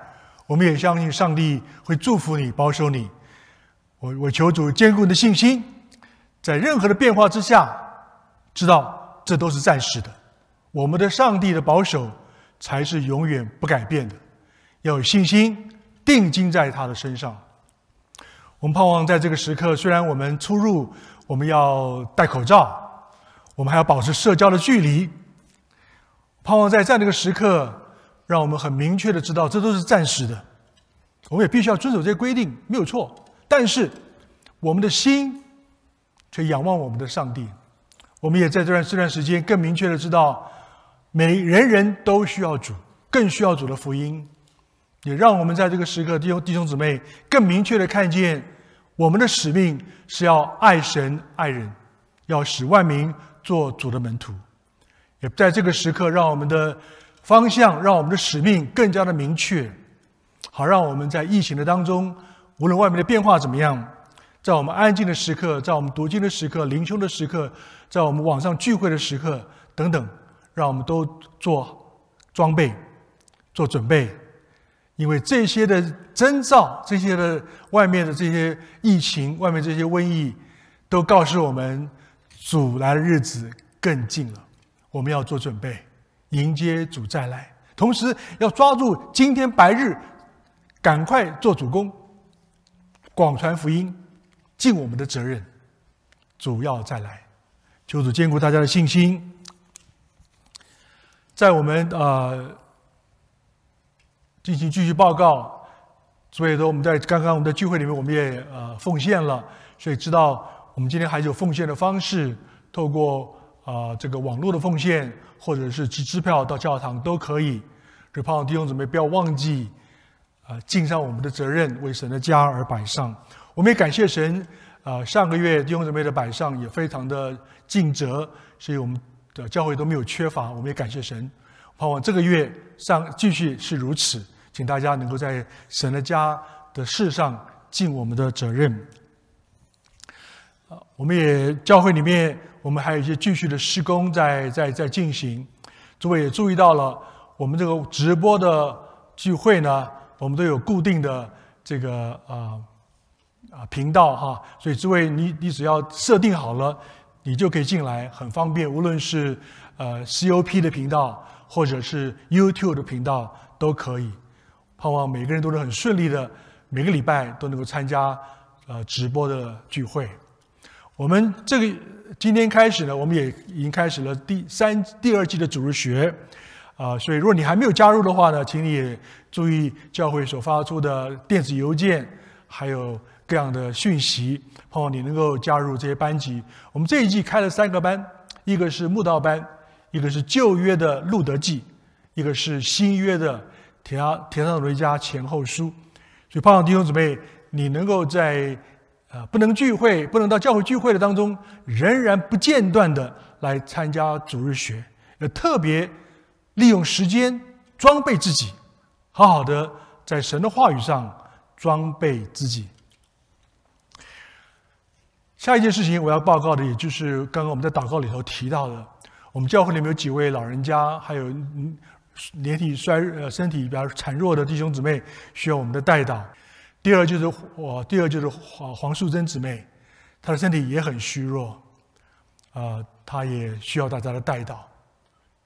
我们也相信上帝会祝福你、保守你。我我求主坚固的信心，在任何的变化之下，知道这都是暂时的。我们的上帝的保守才是永远不改变的，要有信心。定睛在他的身上，我们盼望在这个时刻，虽然我们出入我们要戴口罩，我们还要保持社交的距离。盼望在这样的一个时刻，让我们很明确的知道，这都是暂时的，我们也必须要遵守这些规定，没有错。但是我们的心却仰望我们的上帝，我们也在这段这段时间更明确的知道，每人人都需要主，更需要主的福音。也让我们在这个时刻，弟兄弟兄姊妹，更明确的看见我们的使命是要爱神爱人，要使万民做主的门徒。也在这个时刻，让我们的方向，让我们的使命更加的明确，好让我们在疫情的当中，无论外面的变化怎么样，在我们安静的时刻，在我们读经的时刻、灵修的时刻，在我们网上聚会的时刻等等，让我们都做装备、做准备。因为这些的征兆，这些的外面的这些疫情，外面这些瘟疫，都告诉我们，主来的日子更近了，我们要做准备，迎接主再来。同时，要抓住今天白日，赶快做主攻，广传福音，尽我们的责任。主要再来，求主坚固大家的信心，在我们啊。进行继续报告，所以说我们在刚刚我们的聚会里面，我们也呃奉献了，所以知道我们今天还有奉献的方式，透过啊这个网络的奉献，或者是寄支票到教堂都可以。就盼望弟兄姊妹不要忘记，啊，尽上我们的责任，为神的家而摆上。我们也感谢神，啊，上个月弟兄姊妹的摆上也非常的尽责，所以我们的教会都没有缺乏。我们也感谢神。盼望这个月上继续是如此，请大家能够在神的家的事上尽我们的责任。我们也教会里面我们还有一些继续的施工在在在进行。诸位也注意到了，我们这个直播的聚会呢，我们都有固定的这个啊啊频道哈，所以诸位你你只要设定好了，你就可以进来，很方便。无论是呃 COP 的频道。或者是 YouTube 的频道都可以。盼望每个人都能很顺利的，每个礼拜都能够参加呃直播的聚会。我们这个今天开始呢，我们也已经开始了第三第二季的主日学啊。所以如果你还没有加入的话呢，请你也注意教会所发出的电子邮件，还有各样的讯息，盼望你能够加入这些班级。我们这一季开了三个班，一个是木道班。一个是旧约的《路德记》，一个是新约的《田田桑罗维加前后书》。所以，盼望弟兄姊妹，你能够在啊不能聚会、不能到教会聚会的当中，仍然不间断的来参加主日学，要特别利用时间装备自己，好好的在神的话语上装备自己。下一件事情我要报告的，也就是刚刚我们在祷告里头提到的。我们教会里面有几位老人家，还有年体衰、呃身体比较孱弱的弟兄姊妹，需要我们的带导。第二就是我，第二就是黄黄素贞姊妹，她的身体也很虚弱，啊，她也需要大家的带导，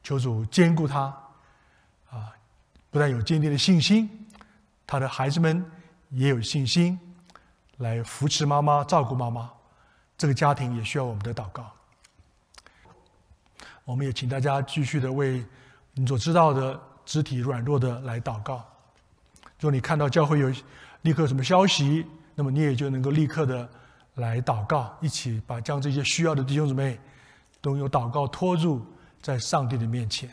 求主兼顾她，啊，不但有坚定的信心，她的孩子们也有信心，来扶持妈妈、照顾妈妈，这个家庭也需要我们的祷告。我们也请大家继续的为你所知道的肢体软弱的来祷告。就你看到教会有立刻什么消息，那么你也就能够立刻的来祷告，一起把将这些需要的弟兄姊妹都有祷告托住在上帝的面前。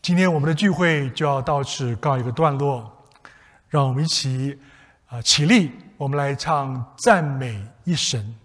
今天我们的聚会就要到此告一个段落，让我们一起啊起立，我们来唱赞美一神。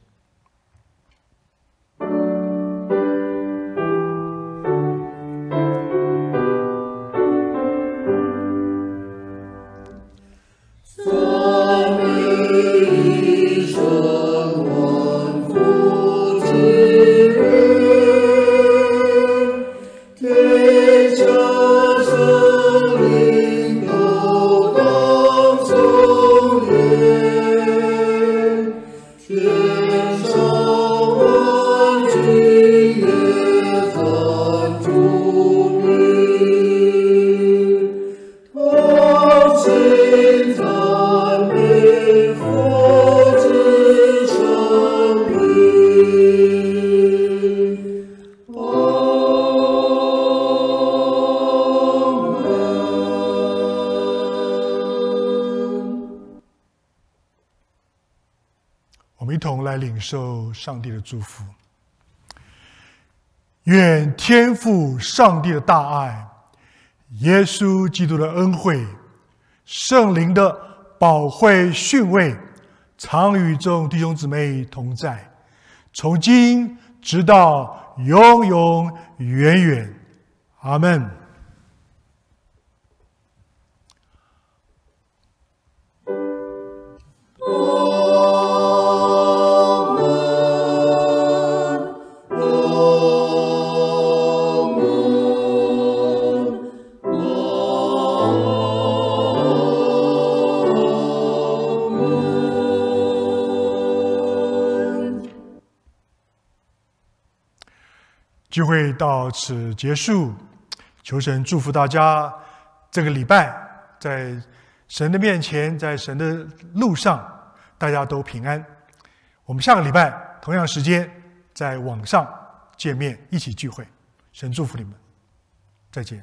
上帝的祝福，愿天父上帝的大爱、耶稣基督的恩惠、圣灵的宝惠训位，常与众弟兄姊妹同在，从今直到永永远远，阿门。聚会到此结束，求神祝福大家这个礼拜在神的面前，在神的路上，大家都平安。我们下个礼拜同样时间在网上见面，一起聚会。神祝福你们，再见。